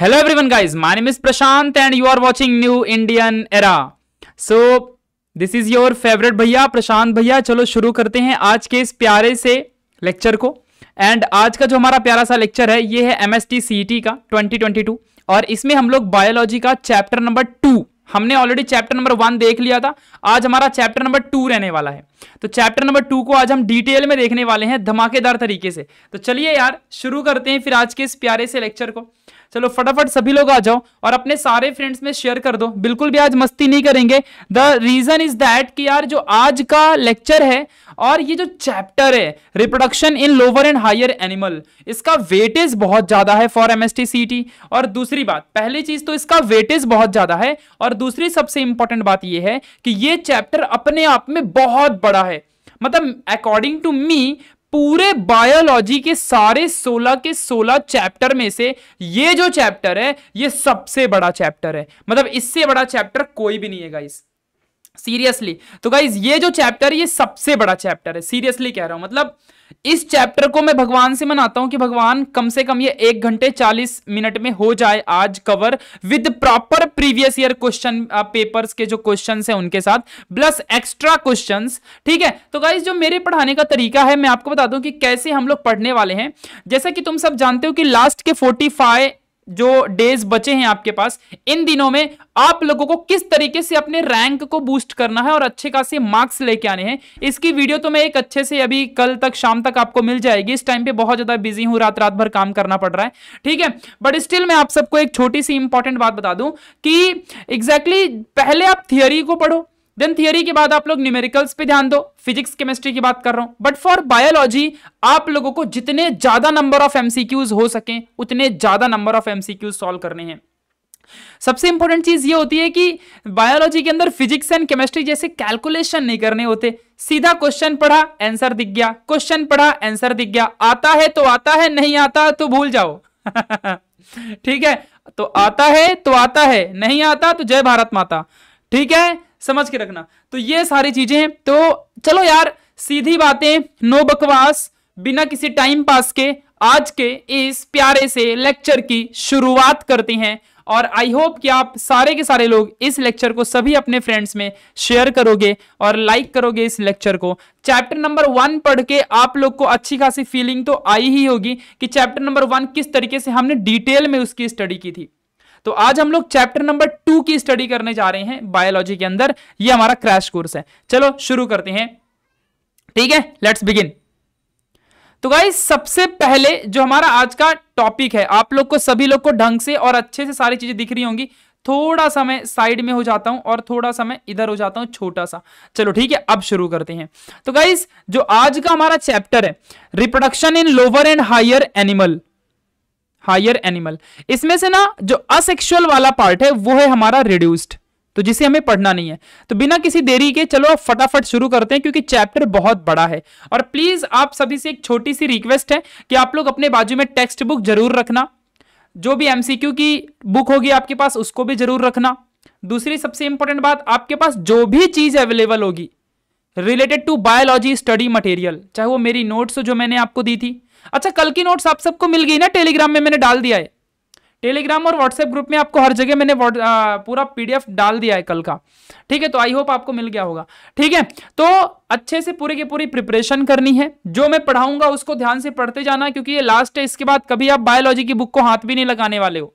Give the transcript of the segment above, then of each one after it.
Hello everyone guys my name is Prashant and you are watching new Indian era so this is your favourite bhaiya Prashant भैया चलो शुरू करते हैं आज के इस प्यारे से लेक्चर को एंड आज का जो हमारा प्यारा सा लेक्चर है ये है M S T C T का 2022 और इसमें हम लोग बायोलॉजी का चैप्टर नंबर टू हमने ऑलरेडी चैप्टर नंबर वन देख लिया था आज हमारा चैप्टर नंबर टू रहने वाला है तो चैप्टर नंबर टू को आज हम डिटेल में देखने वाले हैं धमाकेदार तरीके से तो चलिए यार शुरू करते हैं फिर आज के इस प्यारे से लेक्चर को चलो फटाफट सभी लोग आ जाओ और अपने सारे फ्रेंड्स में शेयर कर दो बिल्कुल भी आज मस्ती नहीं करेंगे द रीजन इज दैट कि यार जो आज का लेक्चर है और ये जो चैप्टर है reproduction in lower and higher animal इसका वेटेज बहुत ज्यादा है फॉर एम एस और दूसरी बात पहली चीज तो इसका वेटेज बहुत ज्यादा है और दूसरी सबसे इंपॉर्टेंट बात यह है कि ये चैप्टर अपने आप में बहुत बड़ा है मतलब अकॉर्डिंग टू मी पूरे बायोलॉजी के सारे 16 के 16 चैप्टर में से ये जो चैप्टर है ये सबसे बड़ा चैप्टर है मतलब इससे बड़ा चैप्टर कोई भी नहीं है गाइस सीरियसली तो गाइज ये जो चैप्टर ये सबसे बड़ा चैप्टर है सीरियसली कह रहा हूं मतलब इस चैप्टर को मैं भगवान से मनाता हूं कि भगवान कम से कम ये एक घंटे चालीस मिनट में हो जाए आज cover with proper previous year question papers के जो क्वेश्चन है उनके साथ प्लस एक्स्ट्रा क्वेश्चन ठीक है तो गाइज जो मेरे पढ़ाने का तरीका है मैं आपको बता दूं कि कैसे हम लोग पढ़ने वाले हैं जैसा कि तुम सब जानते हो कि लास्ट के फोर्टी फाइव जो डेज बचे हैं आपके पास इन दिनों में आप लोगों को किस तरीके से अपने रैंक को बूस्ट करना है और अच्छे खासे मार्क्स लेके आने हैं इसकी वीडियो तो मैं एक अच्छे से अभी कल तक शाम तक आपको मिल जाएगी इस टाइम पे बहुत ज्यादा बिजी हूं रात रात भर काम करना पड़ रहा है ठीक है बट स्टिल मैं आप सबको एक छोटी सी इंपॉर्टेंट बात बता दूं कि एग्जैक्टली exactly पहले आप थियरी को पढ़ो देन थियोरी के बाद आप लोग न्यूमेरिकल्स पे ध्यान दो फिजिक्स केमिस्ट्री की बात कर रहा हूं बट फॉर बायोलॉजी आप लोगों को जितने ज्यादा नंबर ऑफ एमसीक्यूज हो सके उतने ज्यादा नंबर ऑफ एमसीक्यूज सॉल्व करने हैं सबसे इंपॉर्टेंट चीज ये होती है कि बायोलॉजी के अंदर फिजिक्स एंड केमिस्ट्री जैसे कैलकुलेशन नहीं करने होते सीधा क्वेश्चन पढ़ा आंसर दिख गया क्वेश्चन पढ़ा आंसर दिख गया आता है तो आता है नहीं आता तो भूल जाओ ठीक है तो आता है तो आता है नहीं आता तो जय भारत माता ठीक है समझ के रखना तो ये सारी चीजें तो चलो यार सीधी बातें नो बकवास बिना किसी टाइम पास के आज के इस प्यारे से लेक्चर की शुरुआत करते हैं और आई होप कि आप सारे के सारे लोग इस लेक्चर को सभी अपने फ्रेंड्स में शेयर करोगे और लाइक करोगे इस लेक्चर को चैप्टर नंबर वन पढ़ के आप लोग को अच्छी खासी फीलिंग तो आई ही होगी कि चैप्टर नंबर वन किस तरीके से हमने डिटेल में उसकी स्टडी की थी तो आज हम लोग चैप्टर नंबर टू की स्टडी करने जा रहे हैं बायोलॉजी के अंदर ये हमारा क्रैश कोर्स है चलो शुरू करते हैं ठीक है लेट्स बिगिन तो गाइस सबसे पहले जो हमारा आज का टॉपिक है आप लोग को सभी लोग को ढंग से और अच्छे से सारी चीजें दिख रही होंगी थोड़ा सा मैं साइड में हो जाता हूं और थोड़ा सा मैं इधर हो जाता हूं छोटा सा चलो ठीक है अब शुरू करते हैं तो गाइस जो आज का हमारा चैप्टर है reproduction in lower and higher animal higher animal इसमें से ना जो असेक्सुअल वाला पार्ट है वो है हमारा रिड्यूस्ड तो जिसे हमें पढ़ना नहीं है तो बिना किसी देरी के चलो आप फटाफट शुरू करते हैं क्योंकि चैप्टर बहुत बड़ा है और प्लीज आप सभी से एक छोटी सी रिक्वेस्ट है कि आप लोग अपने बाजू में टेक्स्ट बुक जरूर रखना जो भी एमसीक्यू की बुक होगी आपके पास उसको भी जरूर रखना दूसरी सबसे इंपॉर्टेंट बात आपके पास जो भी चीज अवेलेबल होगी related to biology study material चाहे वो मेरी नोट्स जो मैंने आपको दी थी अच्छा कल की नोट्स आप सबको मिल गई ना टेलीग्राम में मैंने डाल दिया है टेलीग्राम और व्हाट्सएप ग्रुप में आपको हर जगह मैंने पूरा पीडीएफ डाल दिया है कल का ठीक है तो आई होप आपको मिल गया होगा ठीक है तो अच्छे से पूरे की पूरी प्रिपरेशन करनी है जो मैं पढ़ाऊंगा उसको ध्यान से पढ़ते जाना क्योंकि ये लास्ट है इसके बाद कभी आप बायोलॉजी की बुक को हाथ भी नहीं लगाने वाले हो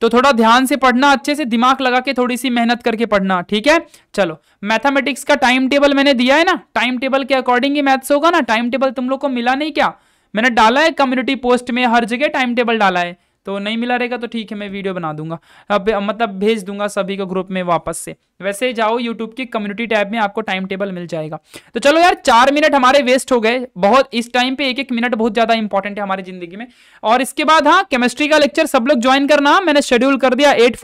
तो थोड़ा ध्यान से पढ़ना अच्छे से दिमाग लगा के थोड़ी सी मेहनत करके पढ़ना ठीक है चलो मैथमेटिक्स का टाइम टेबल मैंने दिया है ना टाइम टेबल के अकॉर्डिंग ही मैथ्स होगा ना टाइम टेबल तुम लोग को मिला नहीं क्या मैंने डाला है कम्युनिटी पोस्ट में हर जगह टाइम टेबल डाला है तो नहीं मिला रहेगा तो ठीक है मैं वीडियो बना दूंगा अब मतलब भेज दूंगा सभी को ग्रुप में वापस से वैसे जाओ यूट्यूब की कम्युनिटी टैब में आपको टाइम टेबल मिल जाएगा तो चलो यार चार मिनट हमारे वेस्ट हो गए बहुत इस टाइम पे एक एक मिनट बहुत ज़्यादा इंपॉर्टेंट है हमारी जिंदगी में और इसके बाद हाँ केमिस्ट्री का लेक्चर सब लोग ज्वाइन करना मैंने शेड्यूल कर दिया एट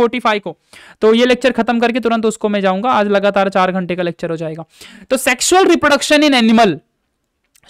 को तो ये लेक्चर खत्म करके तुरंत उसको मैं जाऊँगा आज लगातार चार घंटे का लेक्चर हो जाएगा तो सेक्शुअल रिप्रोडक्शन इन एनिमल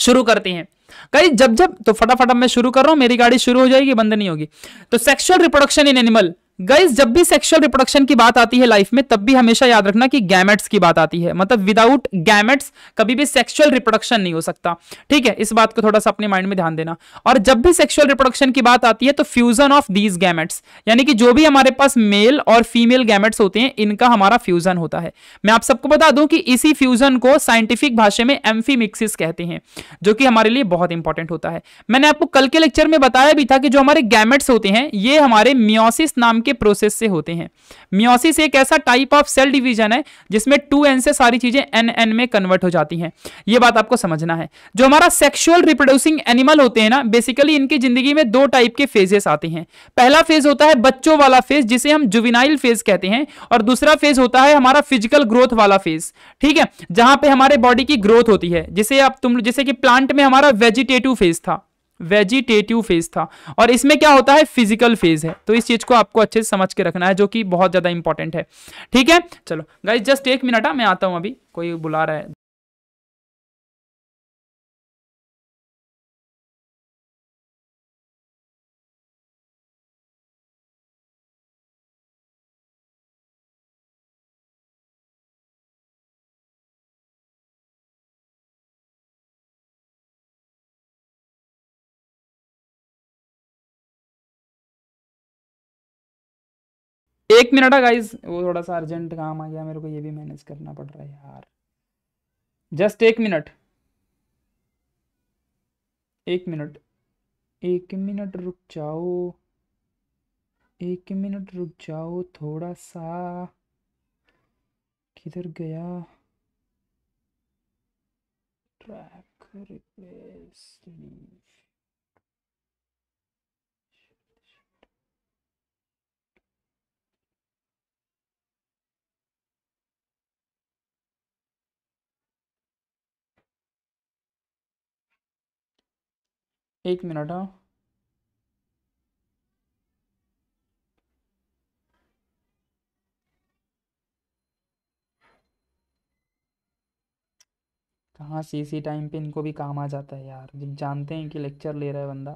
शुरू करते हैं कई जब जब तो फटाफट मैं शुरू कर रहा हूं मेरी गाड़ी शुरू हो जाएगी बंद नहीं होगी तो sexual reproduction in animal guys जब भी सेक्सुअल रिप्रोडक्शन की बात आती है लाइफ में तब भी हमेशा याद रखना कि गैमेट्स की बात आती है मतलब विदाउट गैमेट्स कभी भी सेक्सुअल रिप्रोडक्शन नहीं हो सकता ठीक है इस बात को थोड़ा सा अपने माइंड में ध्यान देना और जब भी सेक्सुअल रिप्रोडक्शन की बात आती है तो फ्यूजन ऑफ दीज गैमेट्स यानी कि जो भी हमारे पास मेल और फीमेल गैमेट्स होते हैं इनका हमारा फ्यूजन होता है मैं आप सबको बता दूं कि इसी फ्यूजन को साइंटिफिक भाषा में एम्फीमिक्सिस कहते हैं जो कि हमारे लिए बहुत इंपॉर्टेंट होता है मैंने आपको कल के लेक्चर में बताया भी था कि जो हमारे गैमेट्स होते हैं ये हमारे मियोसिस नाम के के प्रोसेस से होते हैं म्योसिस एक ऐसा टाइप ऑफ सेल डिवीजन है जिसमें टू एन से सारी चीजें एन एन में कन्वर्ट हो जाती हैं ये बात आपको समझना है जो हमारा सेक्शुअल रिप्रोड्यूसिंग एनिमल होते हैं ना बेसिकली इनकी जिंदगी में दो टाइप के फेजेस आते हैं पहला फेज होता है बच्चों वाला फेज जिसे हम जुविनाइल फेज कहते हैं और दूसरा फेज होता है हमारा फिजिकल ग्रोथ वाला फेज ठीक है जहां पे हमारे बॉडी की ग्रोथ होती है जिसे आप तुम जैसे कि प्लांट में हमारा वेजिटेटिव फेज था वेजिटेटिव फेज था और इसमें क्या होता है फिजिकल फेज है तो इस चीज को आपको अच्छे से समझ के रखना है जो कि बहुत ज्यादा इंपॉर्टेंट है ठीक है चलो गाइज जस्ट एक मिनट हाँ, मैं आता हूं अभी कोई बुला रहा है एक मिनट है गाइज वो थोड़ा सा अर्जेंट काम आ गया मेरे को ये भी मैनेज करना पड़ रहा है यार जस्ट एक मिनट एक मिनट एक मिनट रुक जाओ एक मिनट रुक जाओ थोड़ा सा किधर गया ट्रैक रिप्लेस एक मिनट हाँ कहाँ से इसी टाइम पे इनको भी काम आ जाता है यार जब जानते हैं कि लेक्चर ले रहा है बंदा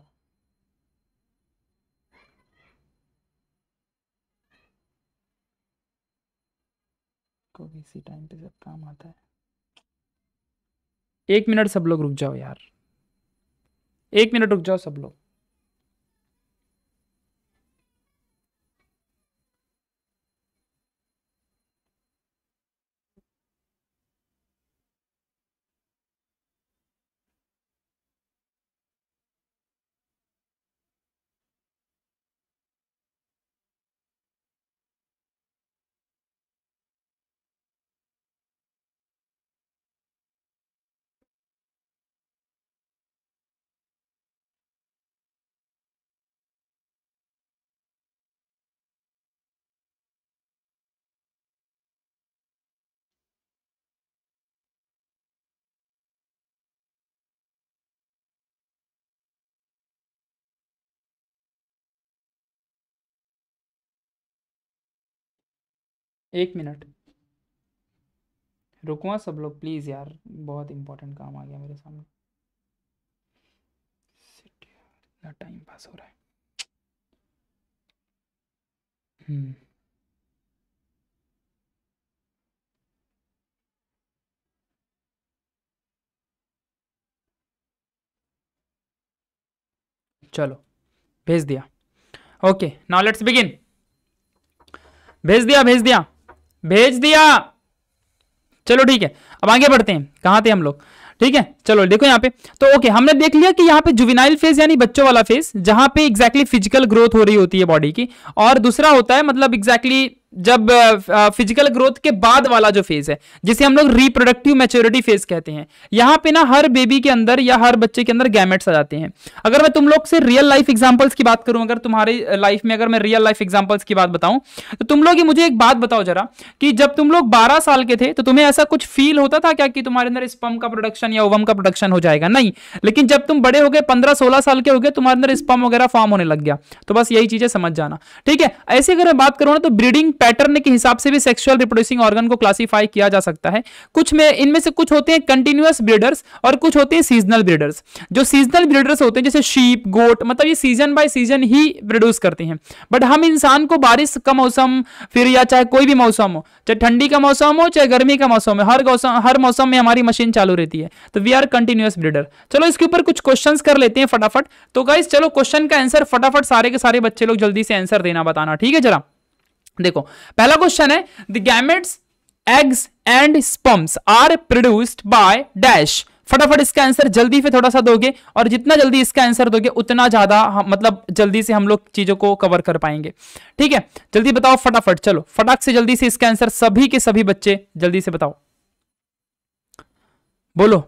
को इसी टाइम पे सब काम आता है एक मिनट सब लोग रुक जाओ यार एक मिनट रुक जाओ सब लोग एक मिनट रुकवा सब लोग प्लीज़ यार बहुत इंपॉर्टेंट काम आ गया मेरे सामने इतना टाइम पास हो रहा है हम्म। चलो भेज दिया ओके नाउ लेट्स बिगिन भेज दिया भेज दिया भेज दिया चलो ठीक है अब आगे बढ़ते हैं कहां थे हम लोग ठीक है चलो देखो यहाँ पे तो ओके हमने देख लिया कि यहाँ पे जुविनाइल फेज यानी बच्चों वाला फेज जहां पे एग्जैक्टली फिजिकल ग्रोथ हो रही होती है बॉडी की और दूसरा होता है मतलब एग्जैक्टली जब फिजिकल ग्रोथ के बाद वाला जो फेज है जिसे हम लोग रिप्रोडक्टिव मेच्योरिटी फेज कहते हैं यहां पे ना हर बेबी के अंदर या हर बच्चे के अंदर गैमेट्स आ जाते हैं अगर मैं तुम लोग से रियल लाइफ एग्जांपल्स की बात करूं अगर तुम्हारी लाइफ में अगर मैं रियल लाइफ एग्जाम्पल्स की बात बताऊं तो तुम लोग मुझे एक बात बताओ जरा कि जब तुम लोग बारह साल के थे तो तुम्हें ऐसा कुछ फील होता था क्या कि तुम्हारे अंदर स्पम का प्रोडक्शन या ओवम का प्रोडक्शन हो जाएगा नहीं लेकिन जब तुम बड़े हो गए पंद्रह सोलह साल के हो गए तुम्हारे अंदर स्पम वगैरह फॉर्म होने लग गया तो बस यही चीजें समझ जाना ठीक है ऐसे अगर मैं बात करूँ ना तो ब्रीडिंग पैटर्न के हिसाब से भी सेक्सुअल रिप्रोड्यूसिंग ऑर्गन को क्लासिफाई किया जा सकता है कुछ में इनमें से कुछ होते हैं कंटिन्यूस ब्रीडर्स और कुछ होते हैं सीजनल ब्रीडर्स जो सीजनल ब्रीडर्स होते हैं जैसे शीप गोट मतलब ये सीजन बाय सीजन ही प्रोड्यूस करते हैं बट हम इंसान को बारिश का मौसम फिर या चाहे कोई भी मौसम हो चाहे ठंडी का मौसम हो चाहे गर्मी का मौसम हो हर मौसम हर मौसम में हमारी मशीन चालू रहती है तो वी आर कंटिन्यूस ब्रीडर चलो इसके ऊपर कुछ क्वेश्चन कर लेते हैं फटाफट तो गाइस चलो क्वेश्चन का आंसर फटाफट सारे के सारे बच्चे लोग जल्दी से आंसर देना बताना ठीक है जरा देखो पहला क्वेश्चन है the gametes eggs and sperms are produced by dash फटाफट इसका आंसर जल्दी से थोड़ा सा दोगे और जितना जल्दी इसका आंसर दोगे उतना ज्यादा मतलब जल्दी से हम लोग चीजों को कवर कर पाएंगे ठीक है जल्दी बताओ फटाफट चलो फटाक से जल्दी से इसका आंसर सभी के सभी बच्चे जल्दी से बताओ बोलो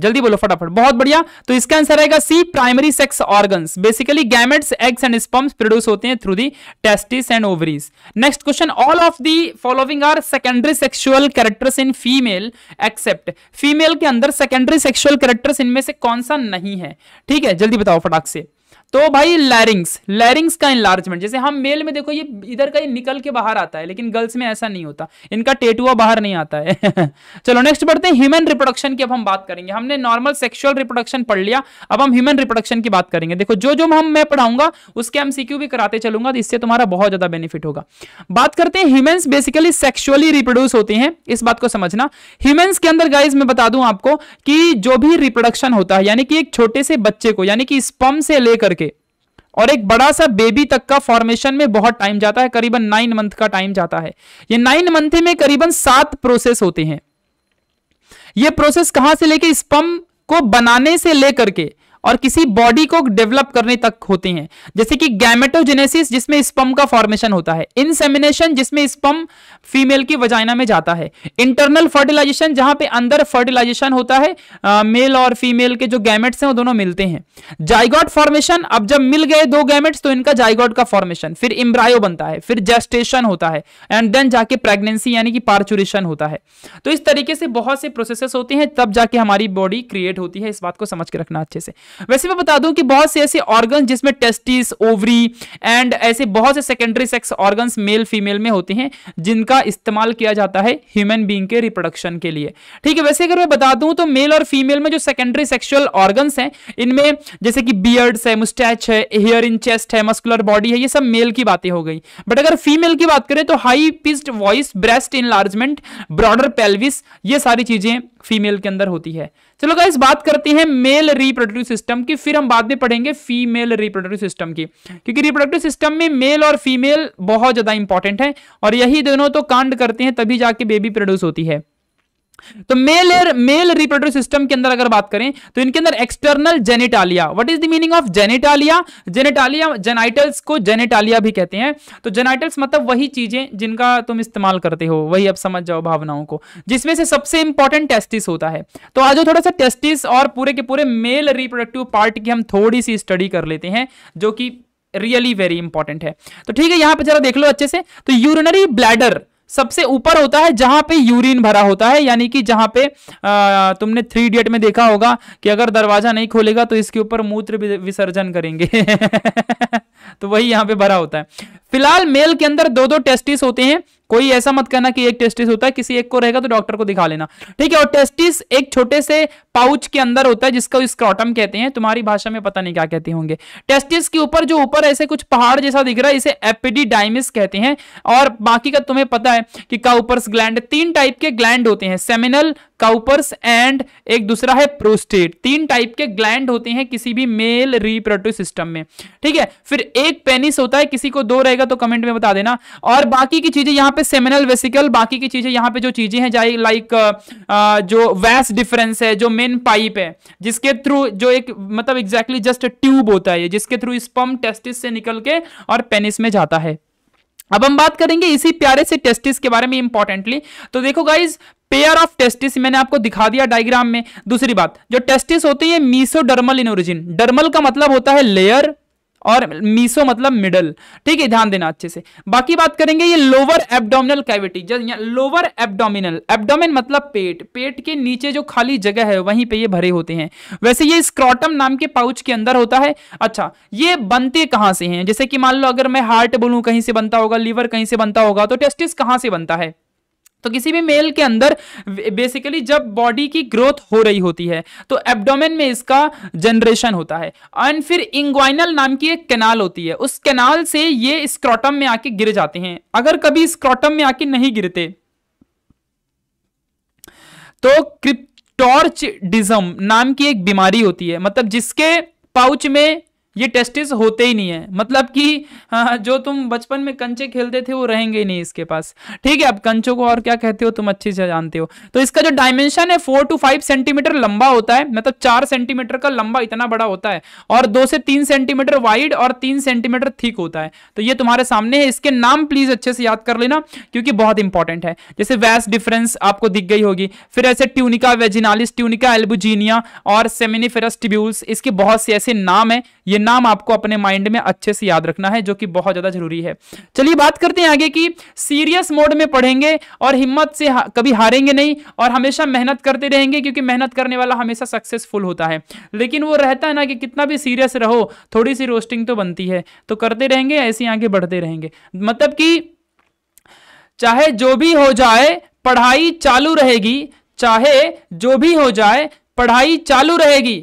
जल्दी बोलो फटाफट बहुत बढ़िया तो इसका आंसर रहेगा C primary sex organs basically gametes eggs and sperms produce होते हैं through the testis and ovaries next question all of the following are secondary sexual characters in female except female के अंदर सेकेंडरी सेक्सुअल कैरेक्टर्स इनमें से कौन सा नहीं है ठीक है जल्दी बताओ फटाक से तो भाई लैरिंग्स लैरिंग्स का इनलार्जमेंट जैसे हम मेल में देखो ये इधर का ये निकल के बाहर आता है लेकिन गर्ल्स में ऐसा नहीं होता इनका टेटुआ बाहर नहीं आता है चलो नेक्स्ट बढ़ते हैं ह्यूमन रिप्रोडक्शन की अब हम बात करेंगे हमने नॉर्मल सेक्सुअल रिप्रोडक्शन पढ़ लिया अब हम ह्यूमन रिप्रोडक्शन की बात करेंगे देखो जो जो हम मैं पढ़ाऊंगा उसके हम सीक्यू भी कराते चलूंगा तो इससे तुम्हारा बहुत ज्यादा बेनिफिट होगा बात करते हैं ह्यूमन्स बेसिकली सेक्सुअली रिप्रोड्यूस होते हैं इस बात को समझना ह्यूमन्स के अंदर गाइज मैं बता दूं आपको कि जो भी रिप्रोडक्शन होता है यानी कि एक छोटे से बच्चे को यानी कि स्पम से लेकर और एक बड़ा सा बेबी तक का फॉर्मेशन में बहुत टाइम जाता है करीबन नाइन मंथ का टाइम जाता है ये नाइन मंथ में करीबन सात प्रोसेस होते हैं ये प्रोसेस कहां से लेके स्पम को बनाने से लेकर के और किसी बॉडी को डेवलप करने तक होते हैं जैसे कि गैमेटोजेनेसिस जिसमें स्पम का फॉर्मेशन होता है इनसेमिनेशन जिसमें स्पम फीमेल की वजाइना में जाता है इंटरनल फर्टिलाइजेशन जहां पे अंदर फर्टिलाइजेशन होता है आ, मेल और फीमेल के जो गैमेट्स हैं वो दोनों मिलते हैं जाइगॉट फॉर्मेशन अब जब मिल गए दो गैमेट्स तो इनका जाइगॉट का फॉर्मेशन फिर इम्ब्रायो बनता है फिर जेस्टेशन होता है एंड देन जाके प्रेगनेंसी यानी कि पार्चुरेशन होता है तो इस तरीके से बहुत से प्रोसेस होते हैं तब जाके हमारी बॉडी क्रिएट होती है इस बात को समझ के रखना अच्छे से वैसे मैं बता दूं कि बहुत से ऐसे ऑर्गन जिसमें टेस्टिस ओवरी एंड ऐसे बहुत से secondary sex organs male female में होते हैं जिनका इस्तेमाल किया जाता है ह्यूमन बींग के रिप्रोडक्शन के लिए ठीक है वैसे अगर मैं बता दूं तो मेल और फीमेल में जो सेकेंडरी सेक्सुअल ऑर्गन्स हैं इनमें जैसे कि बियर्ड्स है मुस्टैच है हेयर इन चेस्ट है मस्कुलर बॉडी है ये सब मेल की बातें हो गई बट अगर फीमेल की बात करें तो high pitched voice breast enlargement broader pelvis ये सारी चीजें फीमेल के अंदर होती है चलो गाइस बात करते हैं मेल रिप्रोडक्टिव सिस्टम की फिर हम बाद में पढ़ेंगे फीमेल रिप्रोडक्टिव सिस्टम की क्योंकि रिप्रोडक्टिव सिस्टम में मेल और फीमेल बहुत ज्यादा इंपॉर्टेंट है और यही दोनों तो कांड करते हैं तभी जाके बेबी प्रोड्यूस होती है तो मेल एयर मेल रिप्रोडक्टिव सिस्टम के अंदर अगर बात करें तो इनके अंदर external genitalia what is the meaning of genitalia genitalia genitals को जेनेटालिया भी कहते हैं तो जेनाइटल्स मतलब वही चीजें जिनका तुम इस्तेमाल करते हो वही अब समझ जाओ भावनाओं को जिसमें से सबसे इंपॉर्टेंट टेस्टिस होता है तो आज थोड़ा सा टेस्टिस और पूरे के पूरे मेल रिप्रोडक्टिव पार्ट की हम थोड़ी सी स्टडी कर लेते हैं जो कि रियली वेरी इंपॉर्टेंट है तो ठीक है यहां पर जरा देख लो अच्छे से तो यूरिनरी ब्लैडर सबसे ऊपर होता है जहां पे यूरिन भरा होता है यानी कि जहां पे आ, तुमने थ्री इडियट में देखा होगा कि अगर दरवाजा नहीं खोलेगा तो इसके ऊपर मूत्र विसर्जन करेंगे तो वही यहां पे भरा होता है फिलहाल मेल के अंदर दो दो टेस्टिस होते हैं कोई ऐसा मत करना कि एक टेस्टिस होता है किसी एक को रहेगा तो डॉक्टर को दिखा लेना ठीक है और टेस्टिस एक छोटे से पाउच के अंदर होता है जिसका स्क्रॉटम कहते हैं तुम्हारी भाषा में पता नहीं क्या कहते होंगे टेस्टिस के ऊपर जो ऊपर ऐसे कुछ पहाड़ जैसा दिख रहा है इसे एपिडीडाइमिस कहते हैं और बाकी का तुम्हें पता है कि काउपर्स ग्लैंड तीन टाइप के ग्लैंड होते हैं सेमिनल काउपर्स एंड एक दूसरा है प्रोस्टेट तीन टाइप के ग्लैंड होते हैं किसी भी मेल रिप्रोडक्टिव सिस्टम में ठीक है फिर एक पेनिस होता है किसी को दो रहेगा तो कमेंट में बता देना और बाकी की चीजें यहां पे सेमिनल वेसिकल बाकी की चीजें यहाँ पे जो चीजें हैं जाए लाइक uh, uh, जो वैस डिफरेंस है जो मेन पाइप है जिसके थ्रू जो एक मतलब एग्जैक्टली जस्ट ट्यूब होता है जिसके थ्रू स्पम टेस्टिस से निकल के और पेनिस में जाता है अब हम बात करेंगे इसी प्यारे से टेस्टिस के बारे में इंपॉर्टेंटली तो देखो गाइज पेयर ऑफ टेस्टिस मैंने आपको दिखा दिया डायग्राम में दूसरी बात जो टेस्टिस होती है मीसोडर्मल इन ओरिजिन डर्मल का मतलब होता है लेयर और मीसो मतलब मिडल ठीक है ध्यान देना अच्छे से बाकी बात करेंगे ये lower abdominal cavity lower abdominal abdomen मतलब पेट पेट के नीचे जो खाली जगह है वहीं पे ये भरे होते हैं वैसे ये स्क्रॉटम नाम के पाउच के अंदर होता है अच्छा ये बनते कहां से हैं जैसे कि मान लो अगर मैं हार्ट बोलूं कहीं से बनता होगा लीवर कहीं से बनता होगा तो टेस्टिस कहां से बनता है तो किसी भी मेल के अंदर बेसिकली जब बॉडी की ग्रोथ हो रही होती है तो एब्डोमेन में इसका जनरेशन होता है एंड फिर इंग्वाइनल नाम की एक कैनाल होती है उस कैनाल से ये स्क्रॉटम में आके गिर जाते हैं अगर कभी स्क्रॉटम में आके नहीं गिरते तो क्रिप्टॉर्च नाम की एक बीमारी होती है मतलब जिसके पाउच में ये टेस्टिस होते ही नहीं है मतलब कि हाँ, जो तुम बचपन में कंचे खेलते थे वो रहेंगे ही नहीं इसके पास ठीक है अब कंचों को और क्या कहते हो तुम अच्छे से जानते हो तो इसका जो डायमेंशन है फोर टू फाइव सेंटीमीटर लंबा होता है मतलब चार सेंटीमीटर का लंबा इतना बड़ा होता है और दो से तीन सेंटीमीटर वाइड और तीन सेंटीमीटर थिक होता है तो ये तुम्हारे सामने है इसके नाम प्लीज अच्छे से याद कर लेना क्योंकि बहुत इंपॉर्टेंट है जैसे वैस डिफरेंस आपको दिख गई होगी फिर ऐसे ट्यूनिका वेजिनालिस ट्यूनिका एल्बुजीनिया और सेमिनिफेरस टिब्यूल्स इसके बहुत से ऐसे नाम है ये नाम आपको अपने माइंड में अच्छे से याद रखना है जो कि बहुत ज्यादा जरूरी है चलिए बात करते हैं आगे कि सीरियस मोड में पढ़ेंगे और हिम्मत से हा, कभी हारेंगे नहीं और हमेशा मेहनत करते रहेंगे क्योंकि मेहनत करने वाला हमेशा सक्सेसफुल होता है लेकिन वो रहता है ना कि कितना भी सीरियस रहो थोड़ी सी रोस्टिंग तो बनती है तो करते रहेंगे ऐसे आगे बढ़ते रहेंगे मतलब कि चाहे जो भी हो जाए पढ़ाई चालू रहेगी चाहे जो भी हो जाए पढ़ाई चालू रहेगी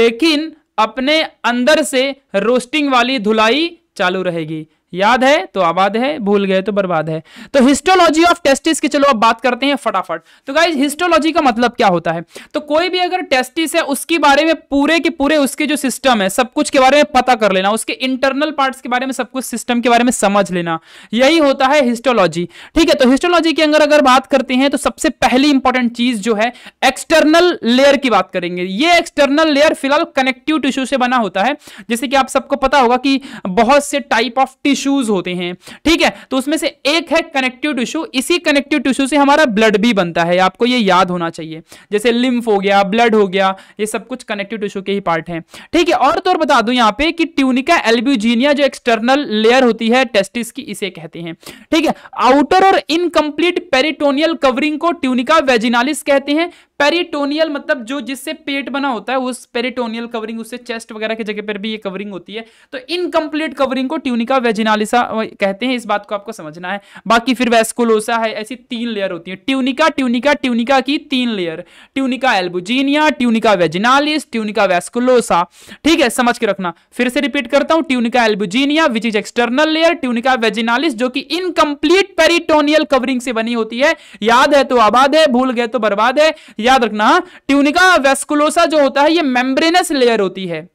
लेकिन अपने अंदर से रोस्टिंग वाली धुलाई चालू रहेगी याद है तो आबाद है भूल गए तो बर्बाद है तो हिस्टोलॉजी ऑफ टेस्टिस की चलो अब बात करते हैं फटाफट तो गाइज हिस्टोलॉजी का मतलब क्या होता है तो कोई भी अगर टेस्टिस है उसके बारे में पूरे के पूरे उसके जो सिस्टम है सब कुछ के बारे में पता कर लेना उसके इंटरनल पार्ट्स के बारे में सब कुछ सिस्टम के बारे में समझ लेना यही होता है हिस्टोलॉजी ठीक है तो हिस्टोलॉजी के अंदर अगर बात करते हैं तो सबसे पहली इंपॉर्टेंट चीज जो है एक्सटर्नल लेयर की बात करेंगे ये एक्सटर्नल लेयर फिलहाल कनेक्टिव टिश्यू से बना होता है जैसे कि आप सबको पता होगा कि बहुत से टाइप ऑफ टिश्यू टिश्यूज होते हैं ठीक है तो उसमें से एक है कनेक्टिव टिश्यू इसी कनेक्टिव टिश्यू से हमारा ब्लड भी बनता है आपको ये याद होना चाहिए जैसे लिम्फ हो गया ब्लड हो गया ये सब कुछ कनेक्टिव टिश्यू के ही पार्ट है ठीक है और तो और बता दूं यहाँ पे कि ट्यूनिका एल्ब्यूजीनिया जो एक्सटर्नल लेयर होती है टेस्टिस की इसे कहते हैं ठीक है आउटर और इनकम्प्लीट पेरिटोनियल कवरिंग को ट्यूनिका वेजिनालिस कहते हैं पेरिटोनियल मतलब जो जिससे पेट बना होता है उस पेरिटोनियल कवरिंग उससे चेस्ट वगैरह की जगह पर भी ये कवरिंग होती है तो इनकम्प्लीट कवरिंग को ट्यूनिका वेजिनाल स्पाइनालिसा कहते हैं इस बात को आपको समझना है बाकी फिर वेस्कुलोसा है ऐसी तीन लेयर होती है ट्यूनिका ट्यूनिका ट्यूनिका की तीन layer tunica albuginea tunica vaginalis tunica vasculosa ठीक है समझ के रखना फिर से रिपीट करता हूं tunica albuginea which is external layer tunica vaginalis जो कि इनकम्प्लीट पेरिटोनियल कवरिंग से बनी होती है याद है तो आबाद है भूल गए तो बर्बाद है याद रखना ट्यूनिका वेस्कुलोसा जो होता है ये मेम्ब्रेनस लेयर होती है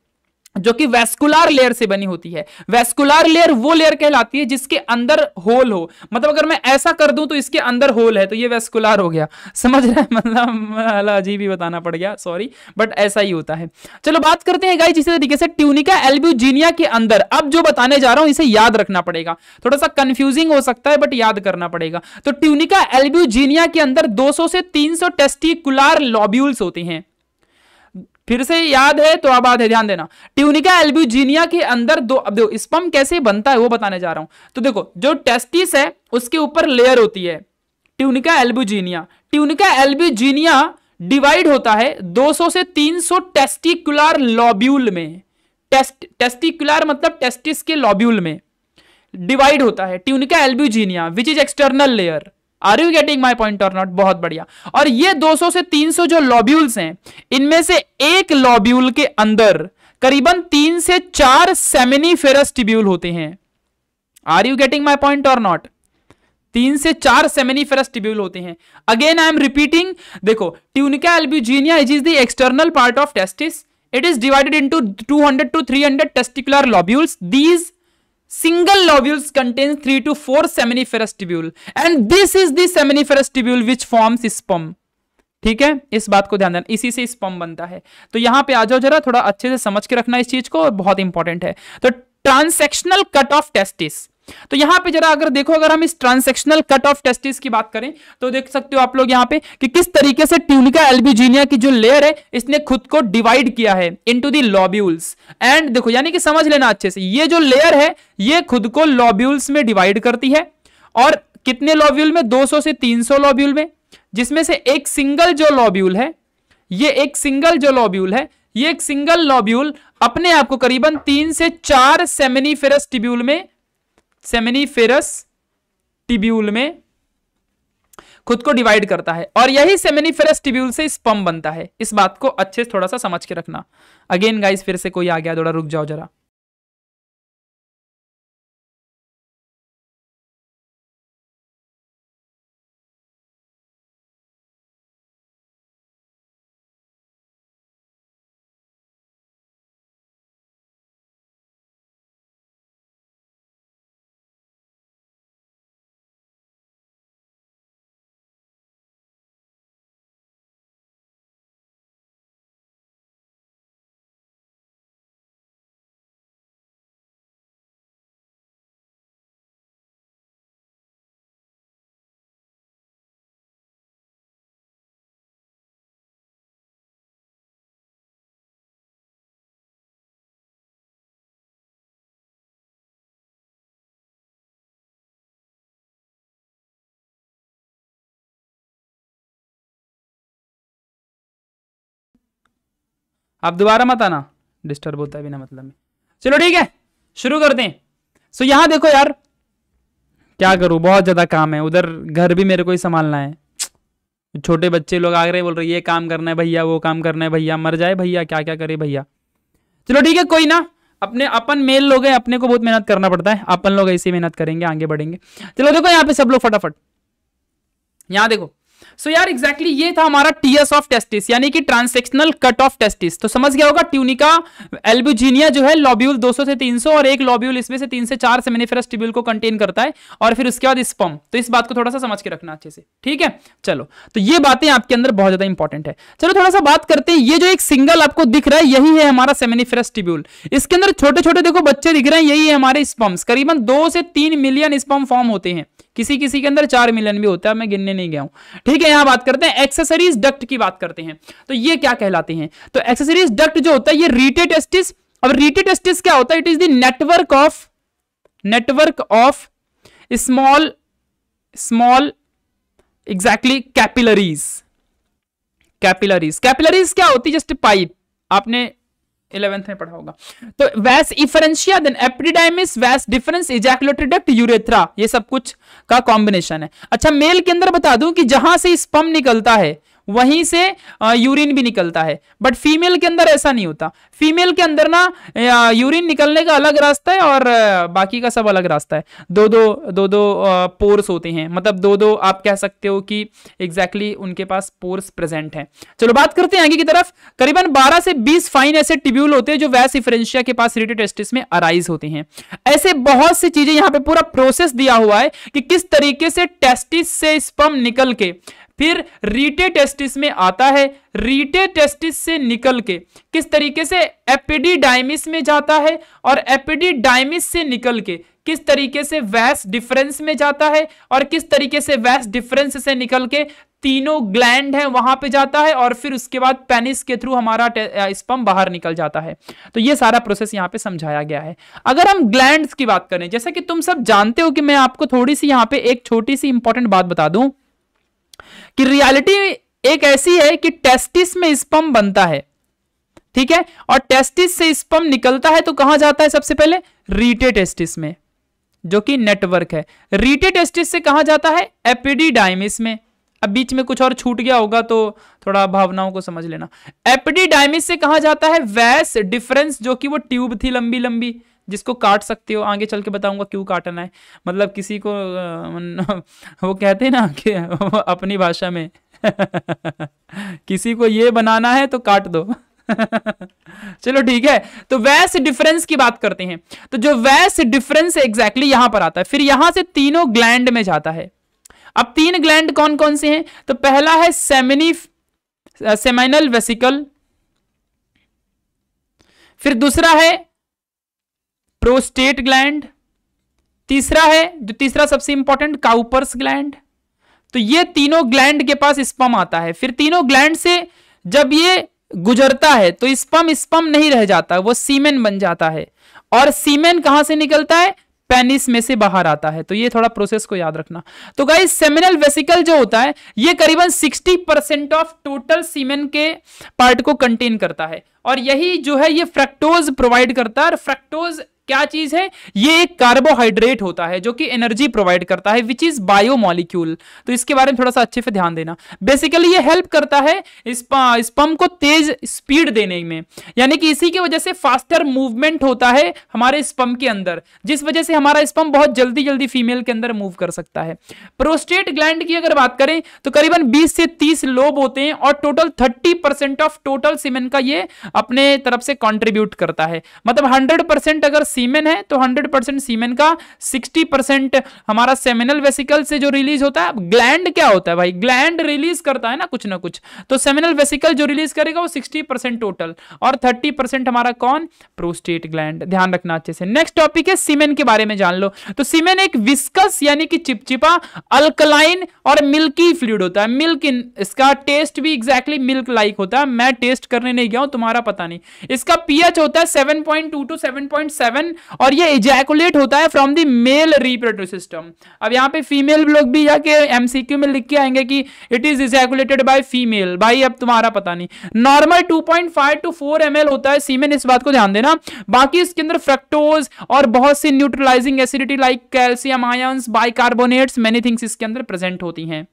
जो कि वेस्कुलर लेयर से बनी होती है वेस्कुलर लेयर वो लेयर कहलाती है जिसके अंदर होल हो मतलब अगर मैं ऐसा कर दूं तो इसके अंदर होल है तो ये वेस्कुलर हो गया समझ रहे हैं मतलब अजीब ही बताना पड़ गया सॉरी बट ऐसा ही होता है चलो बात करते हैं गाइज इसी तरीके से ट्यूनिका एल्ब्यूजीनिया के अंदर अब जो बताने जा रहा हूं इसे याद रखना पड़ेगा थोड़ा सा कंफ्यूजिंग हो सकता है बट याद करना पड़ेगा तो ट्यूनिका एल्ब्यूजीनिया के अंदर दो से तीन टेस्टिकुलर लॉब्यूल्स होते हैं फिर से याद है तो आबाद है ध्यान देना ट्यूनिका एल्ब्यूजीनिया के अंदर दो अब देखो स्पम कैसे बनता है वो बताने जा रहा हूं तो देखो जो टेस्टिस है उसके ऊपर लेयर होती है tunica albuginea tunica albuginea divide होता है 200 से 300 सौ टेस्टिकुलर लॉब्यूल में टेस्ट टेस्टिकुलर मतलब टेस्टिस के लॉब्यूल में डिवाइड होता है tunica albuginea which is external layer are you getting my point और नॉट बहुत बढ़िया और ये 200 से 300 जो लॉब्यूल्स हैं इनमें से एक लॉब्यूल के अंदर करीबन तीन से चार फेरस टिब्यूल होते हैं are you getting my point और नॉट तीन से चार फेरस टिब्यूल होते हैं अगेन आई एम रिपीटिंग देखो tunica albuginea is is the external part of testis it is divided into two hundred to three hundred testicular lobules these single lobules contains 3 to 4 seminiferous tubule and this is the seminiferous tubule which forms sperm ठीक है इस बात को ध्यान देना इसी से sperm बनता है तो यहां पे आ जाओ जरा थोड़ा अच्छे से समझ के रखना इस चीज को बहुत इंपॉर्टेंट है तो ट्रांसेक्शनल कट ऑफ टेस्टिस तो यहां पे जरा अगर देखो अगर हम इस ट्रांसेक्शनल कट ऑफ टेस्टिस की बात करें तो देख सकते हो आप लोग यहां पे कि किस तरीके से ट्यूनिका एल्बिजीनिया की जो लेयर है इसने खुद को डिवाइड किया है इनटू दी लॉब्यूल्स एंड देखो यानी कि समझ लेना अच्छे से ये जो लेयर है ये खुद को लॉब्यूल्स में डिवाइड करती है और कितने लॉब्यूल में 200 से 300 लॉब्यूल में जिसमें से एक सिंगल जो लॉब्यूल है ये एक सिंगल जो लॉब्यूल है ये एक सिंगल लॉब्यूल अपने आप को करीबन तीन से चार सेमिनीफेरस ट्यूब्यूल में सेमिनिफेरस टिब्यूल में खुद को डिवाइड करता है और यही सेमिनिफेरस टिब्यूल से स्पम बनता है इस बात को अच्छे से थोड़ा सा समझ के रखना अगेन गाइस फिर से कोई आ गया थोड़ा रुक जाओ जरा आप दोबारा मत आना डिस्टर्ब होता है बिना मतलब में चलो ठीक है शुरू करते हैं सो so, देखो यार क्या करूं बहुत ज़्यादा काम है उधर घर भी मेरे को ही संभालना है छोटे बच्चे लोग आ रहे बोल रहे ये काम करना है भैया वो काम करना है भैया मर जाए भैया क्या क्या करे भैया चलो ठीक है कोई ना अपने अपन मेल लोग हैं अपने को बहुत मेहनत करना पड़ता है अपन लोग ऐसी मेहनत करेंगे आगे बढ़ेंगे चलो देखो यहाँ पे सब लोग फटाफट यहाँ देखो सो so यार एग्जैक्टली exactly ये था हमारा टीएस ऑफ टेस्टिस यानी कि ट्रांसेक्शनल कट ऑफ टेस्टिस तो समझ गया होगा ट्यूनिका एल्बुजीनिया जो है लॉब्यूल 200 से 300 और एक लॉब्यूल इसमें से तीन से चार मैंने ट्यूब्यूल को कंटेन करता है और फिर उसके बाद स्पम तो इस बात को थोड़ा सा समझ के रखना अच्छे से ठीक है चलो तो ये बातें आपके अंदर बहुत ज्यादा इंपॉर्टेंट है चलो थोड़ा सा बात करते हैं ये जो एक सिंगल आपको दिख रहा है यही है हमारा सेमिनिफेरस ट्यूब्यूल इसके अंदर छोटे छोटे देखो बच्चे दिख रहे हैं यही है हमारे स्पम्स करीबन दो से तीन मिलियन स्पम फॉर्म होते हैं किसी किसी के अंदर चार मिलियन भी होता है मैं गिनने नहीं गया हूं ठीक है यहां बात करते हैं एक्सेसरीज डक्ट की बात करते हैं तो ये क्या कहलाते हैं तो एक्सेसरीज डक्ट जो होता है ये रीटेड एस्टिस अब रीटेड एस्टिस क्या होता है it is the network of network of small small exactly capillaries capillaries capillaries क्या होती है जस्ट पाइप आपने इलेवेंथ में पढ़ा होगा तो vasa efferentia then epididymis vas deferens ejaculatory duct urethra ये सब कुछ का कॉम्बिनेशन है अच्छा मेल के अंदर बता दूं कि जहां से स्पम निकलता है वहीं से यूरिन भी निकलता है बट फीमेल के अंदर ऐसा नहीं होता फीमेल के अंदर ना यूरिन निकलने का अलग रास्ता है और बाकी का सब अलग रास्ता है दो दो दो दो पोर्स होते हैं मतलब दो दो आप कह सकते हो कि एग्जैक्टली exactly उनके पास पोर्स प्रेजेंट है चलो बात करते हैं आगे की तरफ करीबन बारह से बीस फाइन ऐसे टिब्यूल होते हैं जो वैस इफ्रेंशिया के पास रिटेड टेस्टिस में अराइज होते हैं ऐसे बहुत सी चीजें यहां पे पूरा प्रोसेस दिया हुआ है कि किस तरीके से टेस्टिस से स्पम निकल के फिर रीटे टेस्टिस में आता है रीटे टेस्टिस से निकल के किस तरीके से एपिडीडाइमिस में जाता है और एपिडीडाइमिस से निकल के किस तरीके से वैस डिफरेंस में जाता है और किस तरीके से वैस डिफरेंस से निकल के तीनों ग्लैंड है वहां पे जाता है और फिर उसके बाद पेनिस के थ्रू हमारा स्पम बाहर निकल जाता है तो ये सारा प्रोसेस यहाँ पे समझाया गया है अगर हम ग्लैंड की बात करें जैसा कि तुम सब जानते हो कि मैं आपको थोड़ी सी यहाँ पे एक छोटी सी इंपॉर्टेंट बात बता दूं कि रियलिटी एक ऐसी है कि टेस्टिस में स्पम बनता है ठीक है और टेस्टिस से स्पम निकलता है तो कहां जाता है सबसे पहले रीटे टेस्टिस में जो कि नेटवर्क है रीटे टेस्टिस से कहा जाता है एपिडीडाइमिस में अब बीच में कुछ और छूट गया होगा तो थोड़ा भावनाओं को समझ लेना एपिडीडाइमिस से कहा जाता है वैस डिफरेंस जो कि वो ट्यूब थी लंबी लंबी जिसको काट सकते हो आगे चल के बताऊंगा क्यों काटना है मतलब किसी को वो कहते हैं ना कि अपनी भाषा में किसी को ये बनाना है तो काट दो चलो ठीक है तो वैस डिफरेंस की बात करते हैं तो जो वैस डिफरेंस एग्जैक्टली यहां पर आता है फिर यहां से तीनों ग्लैंड में जाता है अब तीन ग्लैंड कौन कौन से हैं तो पहला है सेमिनी सेमाइनल वेसिकल फिर दूसरा है प्रोस्टेट ग्लैंड तीसरा है जो तीसरा सबसे इंपॉर्टेंट काउपर्स ग्लैंड तो ये तीनों ग्लैंड के पास स्पम आता है फिर तीनों ग्लैंड से जब ये गुजरता है तो स्पम स्पम नहीं रह जाता वो सीमेन बन जाता है और सीमेन कहां से निकलता है पेनिस में से बाहर आता है तो ये थोड़ा प्रोसेस को याद रखना तो गाइस सेमिनल वेसिकल जो होता है ये करीबन 60 परसेंट ऑफ टोटल सीमेन के पार्ट को कंटेन करता है और यही जो है ये फ्रैक्टोज प्रोवाइड करता है और फ्रैक्टोज क्या चीज है ये एक कार्बोहाइड्रेट होता है जो कि एनर्जी प्रोवाइड करता है विच इज बायोमोलिक्यूल तो इसके बारे में थोड़ा सा अच्छे से ध्यान देना बेसिकली ये हेल्प करता है स्पम को तेज स्पीड देने में यानी कि इसी की वजह से फास्टर मूवमेंट होता है हमारे स्पम के अंदर जिस वजह से हमारा स्पम बहुत जल्दी जल्दी फीमेल के अंदर मूव कर सकता है प्रोस्टेट ग्लैंड की अगर बात करें तो करीबन बीस से तीस लोब होते हैं और total thirty of total semen का ये अपने तरफ से कॉन्ट्रीब्यूट करता है मतलब हंड्रेड अगर सीमेन है तो 100 परसेंट सीमेन का 60 परसेंट हमारा सेमिनल वेसिकल से जो रिलीज होता है ग्लैंड क्या होता है भाई ग्लैंड रिलीज करता है ना कुछ ना कुछ तो सेमिनल वेसिकल जो रिलीज करेगा वो सिक्सटी टोटल और थर्टी हमारा कौन प्रोस्टेट ग्लैंड ध्यान रखना अच्छे से नेक्स्ट टॉपिक है सीमेन के बारे में जान लो तो सीमेन एक विस्कस यानी कि चिपचिपा अल्कलाइन और मिल्की फ्लूड होता है मिल्क इसका टेस्ट भी एग्जैक्टली मिल्क लाइक होता है मैं टेस्ट करने नहीं गया हूं तुम्हारा पता नहीं इसका पीएच होता है seven point two to seven point seven ओवरियन और ये इजैकुलेट होता है from the male reproductive system अब यहाँ पे फीमेल लोग भी जाके एमसीक्यू में लिख के आएंगे कि it is ejaculated by female भाई अब तुम्हारा पता नहीं नॉर्मल 2.5 टू फोर एम होता है सीमेन इस बात को ध्यान देना बाकी इसके अंदर फ्रक्टोज और बहुत सी neutralising acidity like calcium ions bicarbonates many things इसके अंदर प्रेजेंट होती हैं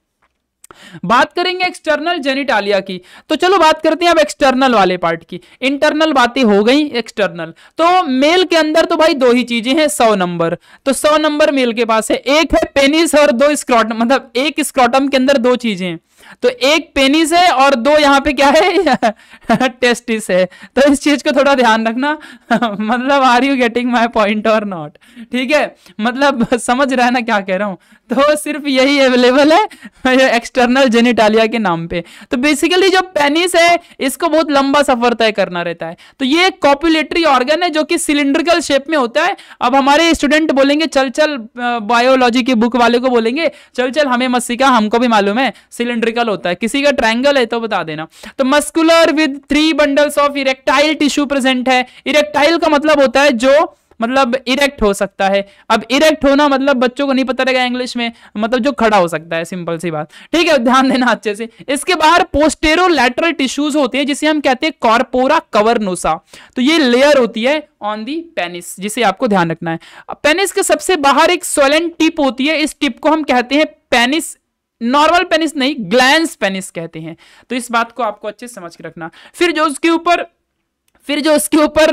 बात करेंगे एक्सटर्नल जेनिटालिया की तो चलो बात करते हैं अब एक्सटर्नल वाले पार्ट की इंटरनल बातें हो गई एक्सटर्नल तो मेल के अंदर तो भाई दो ही चीजें हैं सौ नंबर तो सौ नंबर मेल के पास है एक है पेनिस और दो स्क्रॉटम मतलब एक स्क्रॉटम के अंदर दो चीजें हैं तो एक पेनिस है और दो यहाँ पे क्या है टेस्टिस है तो इस चीज को थोड़ा ध्यान रखना मतलब are you getting my point और नॉट ठीक है मतलब समझ रहा है ना क्या कह रहा हूँ तो सिर्फ यही अवेलेबल है एक्सटर्नल जेनिटालिया के नाम पे तो बेसिकली जो पेनिस है इसको बहुत लंबा सफर तय करना रहता है तो ये कॉपुलेटरी ऑर्गन है जो कि सिलिंड्रिकल शेप में होता है अब हमारे स्टूडेंट बोलेंगे चल चल बायोलॉजी की बुक वाले को बोलेंगे चल चल हमें मत सीखा हमको भी मालूम है सिलेंड्रिकल ट्राइंगल होता है किसी का ट्राइंगल है तो बता देना तो muscular with three bundles of erectile tissue present है इरेक्टाइल का मतलब होता है जो मतलब इरेक्ट हो सकता है अब इरेक्ट होना मतलब बच्चों को नहीं पता रहेगा इंग्लिश में मतलब जो खड़ा हो सकता है सिंपल सी बात ठीक है ध्यान देना अच्छे से इसके बाहर पोस्टेरो लेटरल टिश्यूज होते हैं जिसे हम कहते हैं कॉर्पोरा कवर नोसा तो ये लेयर होती है ऑन दी पेनिस जिसे आपको ध्यान रखना है पेनिस के सबसे बाहर एक सोलेंट टिप होती है इस टिप को हम कहते हैं पेनिस नॉर्मल पेनिस नहीं ग्लैंस पेनिस कहते हैं तो इस बात को आपको अच्छे से समझ के रखना फिर जो उसके ऊपर फिर जो उसके ऊपर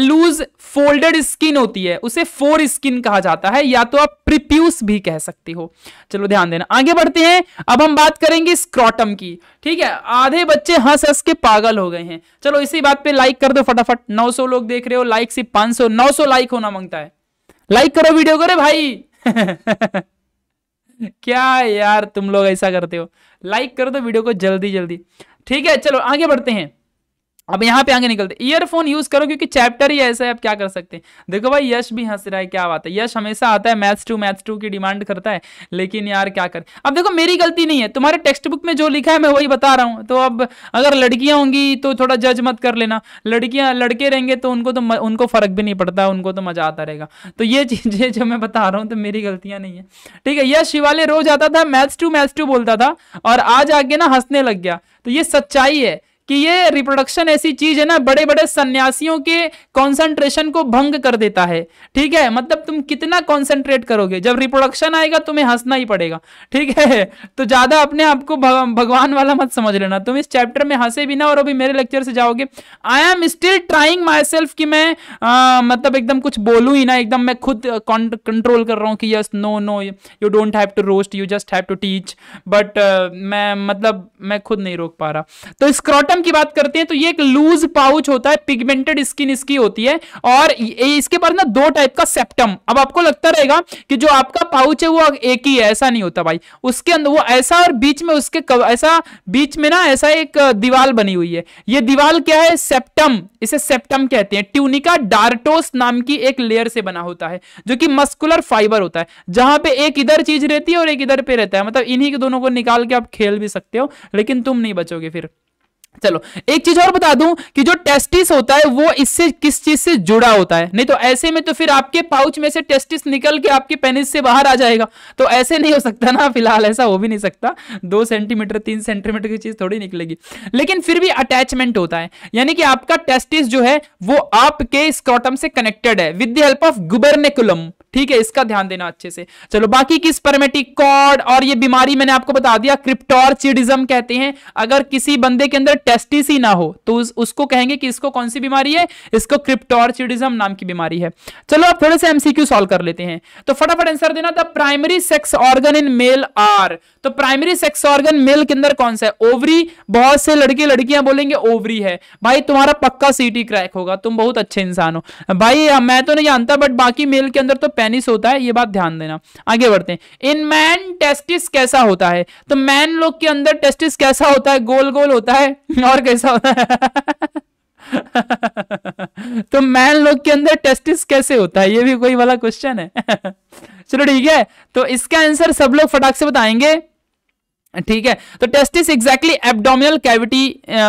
लूज फोल्डेड स्किन होती है उसे फोर स्किन कहा जाता है या तो आप प्रिप्यूस भी कह सकते हो चलो ध्यान देना आगे बढ़ते हैं अब हम बात करेंगे स्क्रॉटम की ठीक है आधे बच्चे हंस हंस के पागल हो गए हैं चलो इसी बात पे लाइक कर दो फटाफट 900 लोग देख रहे हो लाइक सिर्फ 500 900 लाइक होना मांगता है लाइक करो वीडियो करे भाई क्या यार तुम लोग ऐसा करते हो लाइक कर दो वीडियो को जल्दी जल्दी ठीक है चलो आगे बढ़ते हैं अब यहाँ पे आगे निकलते ईयरफोन यूज करो क्योंकि चैप्टर ही ऐसा है आप क्या कर सकते हैं देखो भाई यश भी हंस रहा है क्या बात है यश हमेशा आता है मैथ्स टू मैथ्स टू की डिमांड करता है लेकिन यार क्या कर अब देखो मेरी गलती नहीं है तुम्हारे टेक्स्ट बुक में जो लिखा है मैं वही बता रहा हूँ तो अब अगर लड़कियां होंगी तो थोड़ा जज मत कर लेना लड़कियां लड़के रहेंगे तो उनको तो उनको फर्क भी नहीं पड़ता उनको तो मजा आता रहेगा तो ये चीजें जो मैं बता रहा हूँ तो मेरी गलतियां नहीं है ठीक है यश शिवालय रोज आता था मैथ्स टू मैथ्स टू बोलता था और आज आगे ना हंसने लग गया तो ये सच्चाई है कि ये रिप्रोडक्शन ऐसी चीज है ना बड़े बड़े सन्यासियों के कॉन्सेंट्रेशन को भंग कर देता है ठीक है मतलब तुम कितना कॉन्सेंट्रेट करोगे जब रिप्रोडक्शन आएगा तुम्हें हंसना ही पड़ेगा ठीक है तो ज्यादा अपने आप को भगवान वाला मत समझ लेना तुम इस चैप्टर में हंसे भी ना और अभी मेरे लेक्चर से जाओगे I am still trying myself की मैं आ, मतलब एकदम कुछ बोलू ही ना एकदम मैं खुद कंट्रोल कर रहा हूँ कि yes no no you don't have to roast you just have to teach but मैं मतलब मैं खुद नहीं रोक पा रहा तो स्क्रॉटम कैल्शियम की बात करते हैं तो ये एक लूज पाउच होता है पिगमेंटेड स्किन इसकी होती है और इसके पास ना दो टाइप का सेप्टम अब आपको लगता रहेगा कि जो आपका पाउच है वो एक ही है ऐसा नहीं होता भाई उसके अंदर वो ऐसा और बीच में उसके ऐसा बीच में ना ऐसा एक दीवाल बनी हुई है ये दीवाल क्या है सेप्टम इसे सेप्टम कहते हैं ट्यूनिका डार्टोस नाम की एक लेयर से बना होता है जो कि मस्कुलर फाइबर होता है जहां पे एक इधर चीज रहती है और एक इधर पे रहता है मतलब इन्हीं के दोनों को निकाल के आप खेल भी सकते हो लेकिन तुम नहीं बचोगे फिर चलो एक चीज और बता दूं कि जो टेस्टिस होता है वो इससे किस चीज से जुड़ा होता है नहीं तो ऐसे में तो फिर आपके पाउच में से टेस्टिस निकल के आपके पेनिस से बाहर आ जाएगा तो ऐसे नहीं हो सकता ना फिलहाल ऐसा हो भी नहीं सकता दो सेंटीमीटर तीन सेंटीमीटर की चीज थोड़ी निकलेगी लेकिन फिर भी अटैचमेंट होता है यानी कि आपका टेस्टिस जो है वो आपके स्क्रॉटम से कनेक्टेड है with the help of gubernaculum ठीक है इसका ध्यान देना अच्छे से चलो बाकी किस परमेटिक कॉर्ड और ये बीमारी मैंने आपको बता दिया क्रिप्टोर कहते हैं अगर किसी बंदे के अंदर टेस्टिस ही ना हो तो उस, उसको कहेंगे कि इसको कौन सी बीमारी है इसको क्रिप्टोर्चिडिज्म नाम की बीमारी है चलो आप थोड़े से एमसीक्यू सॉल्व कर लेते हैं तो फटाफट आंसर देना the primary sex organ in male are तो प्राइमरी सेक्स ऑर्गन मेल के अंदर कौन सा है ओवरी बहुत से लड़के लड़कियां बोलेंगे ओवरी है भाई तुम्हारा पक्का सीटी क्रैक होगा तुम बहुत अच्छे इंसान हो भाई मैं तो नहीं जानता बट बाकी मेल के अंदर तो पेनिस होता है ये बात ध्यान देना आगे बढ़ते हैं इन मैन टेस्टिस कैसा होता है तो मैन लोग के अंदर टेस्टिस कैसा होता है गोल गोल होता है और कैसा होता है तो मैन लोग के अंदर टेस्टिस कैसे होता है ये भी कोई वाला क्वेश्चन है चलो ठीक है तो इसका आंसर सब लोग फटाक से बताएंगे ठीक है तो टेस्टिस एग्जैक्टली एबडोमिनल कैविटी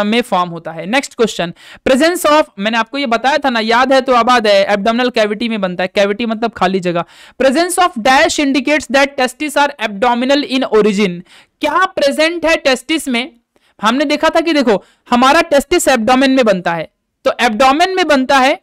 में फॉर्म होता है नेक्स्ट क्वेश्चन प्रेजेंस ऑफ मैंने आपको ये बताया था ना याद है तो आबाद है एबडोमिनल कैविटी में बनता है कैविटी मतलब खाली जगह presence of dash indicates that testis are abdominal in origin क्या प्रेजेंट है टेस्टिस में हमने देखा था कि देखो हमारा टेस्टिस एब्डोमेन में बनता है तो एब्डोमेन में बनता है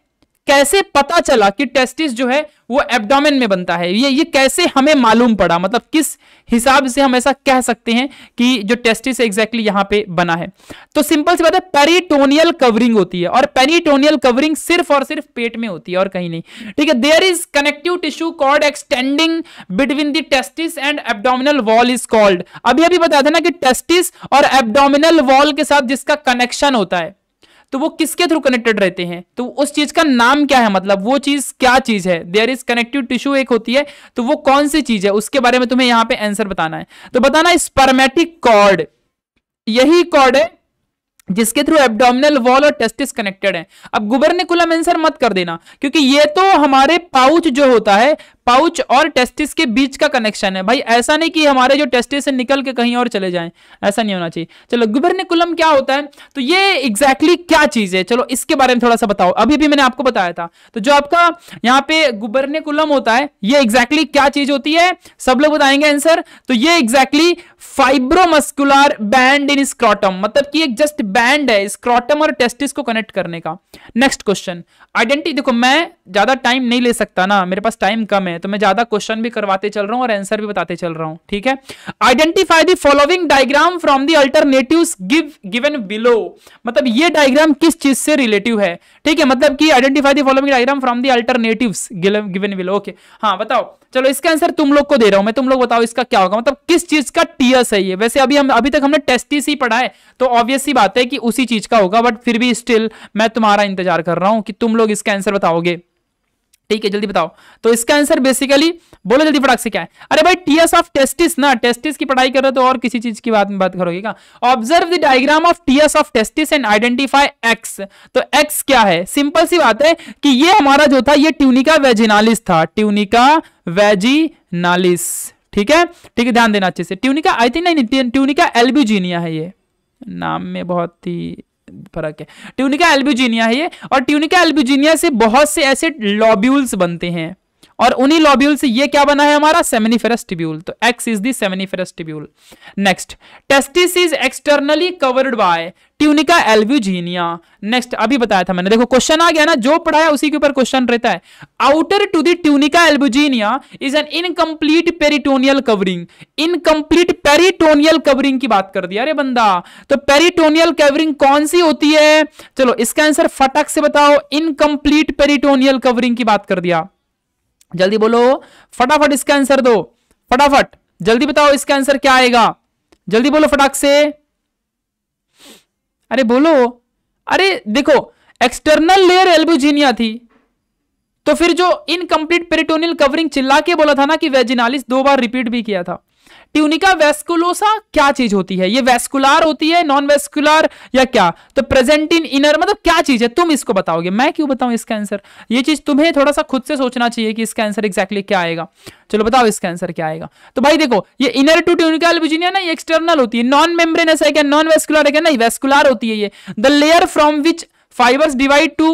कैसे पता चला कि टेस्टिस जो है वो एब्डोमेन में बनता है ये ये कैसे हमें मालूम पड़ा मतलब किस हिसाब से हम ऐसा कह सकते हैं कि जो टेस्टिस एग्जैक्टली exactly यहाँ पे बना है तो सिंपल सी बात है पेरिटोनियल कवरिंग होती है और पेरिटोनियल कवरिंग सिर्फ और सिर्फ पेट में होती है और कहीं नहीं ठीक है there is connective tissue cord extending between the testis and abdominal wall is called अभी अभी बता देना कि टेस्टिस और एबडोमिनल वॉल के साथ जिसका कनेक्शन होता है तो वो किसके थ्रू कनेक्टेड रहते हैं तो उस चीज का नाम क्या है मतलब वो चीज क्या चीज है देयर इज कनेक्टिव टिश्यू एक होती है तो वो कौन सी चीज है उसके बारे में तुम्हें यहां पे आंसर बताना है तो बताना स्पर्मेटिक कॉर्ड यही कॉर्ड है जिसके थ्रू एब्डोमिनल वॉल और टेस्टिस कनेक्टेड है अब गुबरनिकुलम आंसर मत कर देना क्योंकि ये तो हमारे पाउच जो होता है पाउच और टेस्टिस के बीच का कनेक्शन है भाई ऐसा नहीं कि हमारे जो टेस्टिस से निकल के कहीं और चले जाएं ऐसा नहीं होना चाहिए चलो गुबरनिकुलम क्या होता है तो ये एग्जैक्टली exactly क्या चीज है चलो इसके बारे में थोड़ा सा बताओ अभी भी मैंने आपको बताया था तो जो आपका यहाँ पे गुबरनिकुलम होता है ये एग्जैक्टली exactly क्या चीज होती है सब लोग बताएंगे आंसर तो ये exactly fibromuscular band in scrotum मतलब कि एक जस्ट बैंड है स्क्रॉटम और टेस्टिस को कनेक्ट करने का नेक्स्ट क्वेश्चन आइडेंटिटी देखो मैं ज्यादा टाइम नहीं ले सकता ना मेरे पास टाइम कम है तो मैं ज्यादा क्वेश्चन भी करवाते चल रहा हूं और आंसर भी बताते चल रहा हूं ठीक है identify the following diagram from the alternative give given below मतलब ये डायग्राम किस चीज से रिलेटिव है ठीक है मतलब की identify the following diagram from the alternative given below okay हाँ बताओ चलो इसका आंसर तुम लोग को दे रहा हूं मैं तुम लोग बताओ इसका क्या होगा मतलब किस चीज का टीएस है ये वैसे अभी हम अभी तक हमने टेस्टिस ही पढ़ा है तो ऑब्वियस ही बात है है कि उसी चीज का होगा बट फिर भी स्टिल मैं तुम्हारा इंतजार कर रहा हूं कि तुम लोग इसका आंसर बताओगे ठीक है जल्दी बताओ तो इसका आंसर बेसिकली बोलो जल्दी फटाक से क्या है अरे भाई टीएस ऑफ टेस्टिस ना टेस्टिस की पढ़ाई कर रहे हो तो और किसी चीज की बात में बात करोगे का observe the diagram of TS of testis and identify X तो एक्स क्या है सिंपल सी बात है कि ये हमारा जो था ये ट्यूनिका वेजिनालिस था ट्यूनिका वेजिनालिस ठीक है ठीक है ध्यान देना अच्छे से ट्यूनिका आई थिंक नहीं ट्यूनिका एल्ब्यूजीनिया है ये नाम में बहुत ही फर्क है ट्यूनिका एल्ब्यूजीनिया है ये और ट्यूनिका एल्ब्यूजीनिया से बहुत से ऐसे लॉब्यूल्स बनते हैं और उन्हीं लॉब्यूल से ये क्या बना है हमारा सेमिनिफेरस टिब्यूल तो X is the seminiferous tubule next testis is externally covered by tunica albuginea next अभी बताया था मैंने देखो क्वेश्चन आ गया ना जो पढ़ाया उसी के ऊपर क्वेश्चन रहता है outer to the tunica albuginea is an incomplete peritoneal covering incomplete peritoneal covering की बात कर दिया अरे बंदा तो पेरिटोनियल कवरिंग कौन सी होती है चलो इसका आंसर फटाक से बताओ इनकम्प्लीट पेरिटोनियल कवरिंग की बात कर दिया जल्दी बोलो फटाफट इसका आंसर दो फटाफट जल्दी बताओ इसका आंसर क्या आएगा जल्दी बोलो फटाक से अरे बोलो अरे देखो एक्सटर्नल लेयर एल्बुजीनिया थी तो फिर जो इनकम्प्लीट पेरिटोनियल कवरिंग चिल्ला के बोला था ना कि वेजिनालिस दो बार रिपीट भी किया था ट्यूनिका वेस्कुलोसा क्या चीज होती है ये वेस्कुलर होती है नॉन वेस्कुलर या क्या तो प्रेजेंट इन इनर मतलब क्या चीज है तुम इसको बताओगे मैं क्यों बताऊं इसका आंसर ये चीज तुम्हें थोड़ा सा खुद से सोचना चाहिए कि इसका आंसर एक्जैक्टली क्या आएगा चलो बताओ इसका आंसर क्या आएगा तो भाई देखो ये इनर टू ट्यूनिका एल्बिजिनिया ना ये एक्सटर्नल होती है नॉन मेम्ब्रेनस है क्या नॉन वेस्कुलर है क्या नहीं वेस्कुलर होती है ये the layer from which fibres divide to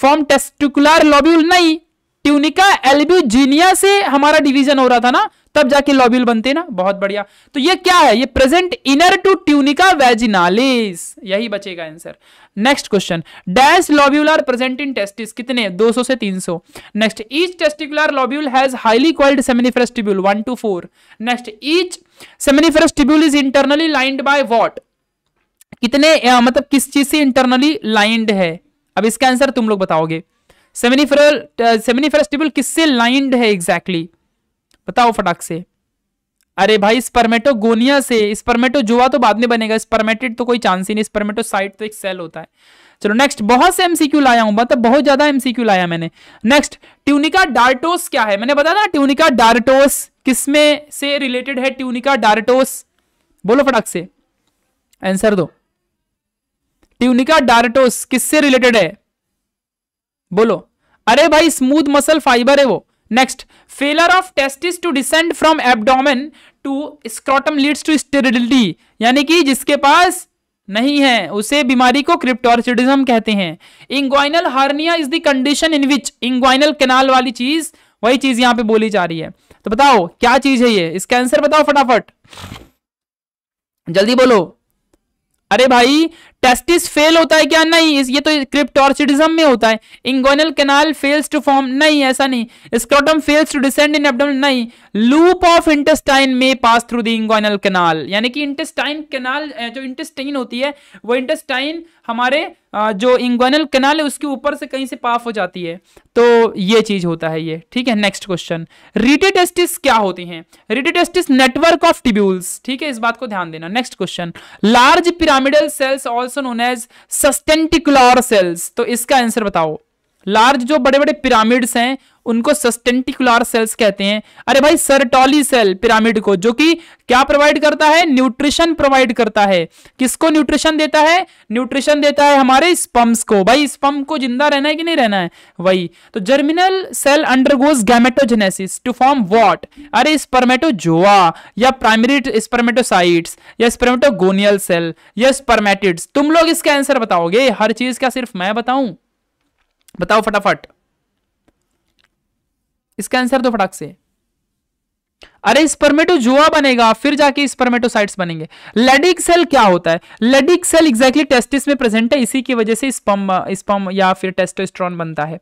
form testicular lobule नहीं ट्यूनिका एलबी जीनिया से हमारा डिवीजन हो रहा था ना तब जाके लॉबिल बनते ना बहुत बढ़िया तो ये क्या है ये present inner to tunica vaginalis यही बचेगा answer next question dash lobule are present in testis कितने 200 से 300 next each testicular lobule has highly coiled seminiferous tubule 1 two 4 next each seminiferous tubule is internally lined by what कितने मतलब किस चीज से internally lined है अब इसका आंसर तुम लोग बताओगे सेमिनिफरल सेमिनिफेरस किससे लाइंड है एग्जैक्टली exactly? बताओ फटाक से अरे भाई स्पर्मेटोगोनिया से स्पर्मेटो जुआ तो बाद में बनेगा स्पर्मेटेड तो कोई चांस ही नहीं स्पर्मेटो साइट तो एक सेल होता है चलो नेक्स्ट बहुत से एमसीक्यू लाया हूं मतलब बहुत ज्यादा एमसीक्यू लाया मैंने नेक्स्ट ट्यूनिका डार्टोस क्या है मैंने बताया ना ट्यूनिका डार्टोस किसमें से रिलेटेड है ट्यूनिका डार्टोस बोलो फटाक से आंसर दो ट्यूनिका डार्टोस किससे रिलेटेड है बोलो अरे भाई स्मूथ मसल फाइबर है वो next failure of testis to descend from abdomen to scrotum leads to sterility यानी कि जिसके पास नहीं है उसे बीमारी को क्रिप्टोरसिडिज्म कहते हैं inguinal hernia is the condition in which inguinal canal वाली चीज वही चीज यहां पे बोली जा रही है तो बताओ क्या चीज है ये इसका आंसर बताओ फटाफट जल्दी बोलो अरे भाई टेस्टिस फेल होता है क्या नहीं ये तो क्रिप्टोर्सिडिज्म में होता है inguinal canal fails to form नहीं ऐसा नहीं scrotum fails to descend in abdomen नहीं लूप ऑफ इंटेस्टाइन में pass through the inguinal canal यानी कि इंटेस्टाइन कैनाल जो इंटेस्टाइन होती है वो इंटेस्टाइन हमारे जो इंगोनल कैनाल है उसके ऊपर से कहीं से पाफ हो जाती है तो ये चीज होता है ये ठीक है नेक्स्ट क्वेश्चन रिटेटेस्टिस क्या होती हैं रिटेटेस्टिस नेटवर्क ऑफ टिब्यूल्स ठीक है इस बात को ध्यान देना next question large pyramidal cells all also known as sustentacular cells तो इसका आंसर बताओ लार्ज जो बड़े बड़े पिरामिड्स हैं उनको सस्टेंटिकुलर सेल्स कहते हैं अरे भाई सरटोली सेल पिरामिड को जो कि क्या प्रोवाइड करता है न्यूट्रिशन प्रोवाइड करता है किसको न्यूट्रिशन देता है न्यूट्रिशन देता है हमारे स्पम्स को भाई स्पम को जिंदा रहना है कि नहीं रहना है वही तो germinal cell undergoes gametogenesis to form what अरे स्पर्मेटोजोआ या प्राइमरी स्पर्मेटोसाइट्स या स्पर्मेटोगोनियल सेल या स्पर्मेटिड्स तुम लोग इसका आंसर बताओगे हर चीज क्या सिर्फ मैं बताऊं बताओ फटाफट इसका आंसर दो फटाक से अरे स्पर्मेटो तो जुआ बनेगा फिर जाके स्पर्मेटो तो साइट बनेंगे लेडिक सेल क्या होता है लेडिक सेल एग्जैक्टली टेस्टिस में प्रेजेंट है इसी की वजह से स्पम स्पम या फिर टेस्टोस्ट्रॉन बनता है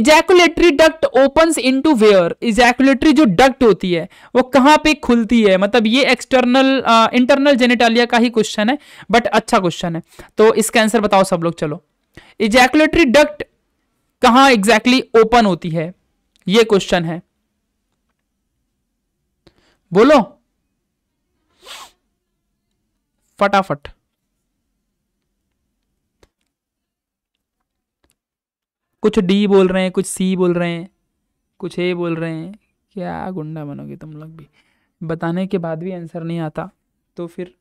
ejaculatory duct open into where ejaculatory जो डक्ट होती है वो कहां पे खुलती है मतलब ये एक्सटर्नल इंटरनल जेनेटालिया का ही क्वेश्चन है बट अच्छा क्वेश्चन है तो इसका आंसर बताओ सब लोग चलो इजैकुलेटरी डक्ट कहां एग्जैक्टली exactly ओपन होती है यह क्वेश्चन है बोलो फटाफट कुछ डी बोल रहे हैं कुछ सी बोल रहे हैं कुछ ए बोल रहे हैं क्या गुंडा बनोगे तुम लोग भी बताने के बाद भी आंसर नहीं आता तो फिर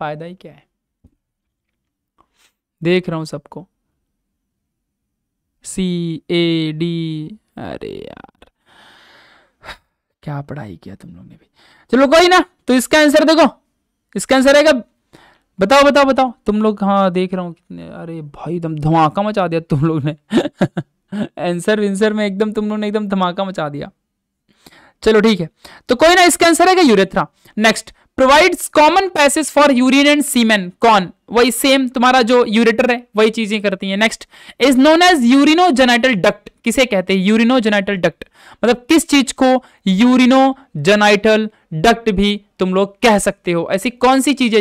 फायदा ही क्या है देख रहा हूं सबको सी ए डी अरे यार क्या पढ़ाई किया तुम लोग ने भी चलो कोई ना तो इसका आंसर देखो इसका आंसर रहेगा बताओ बताओ बताओ तुम लोग हाँ देख रहा हूँ कितने अरे भाई एकदम धमाका मचा दिया तुम लोग ने आंसर विंसर में एकदम तुम लोग ने एकदम धमाका मचा दिया चलो ठीक है तो कोई ना इसका आंसर है urethra next provides common passage for urine and semen कौन वही सेम तुम्हारा जो यूरेटर है वही चीजें करती है next is known as genital duct किसे कहते हैं यूरिनो जेनाइटल डक्ट मतलब किस चीज को यूरिनो जेनाइटल डक्ट भी तुम लोग कह सकते हो ऐसी कौन सी चीजें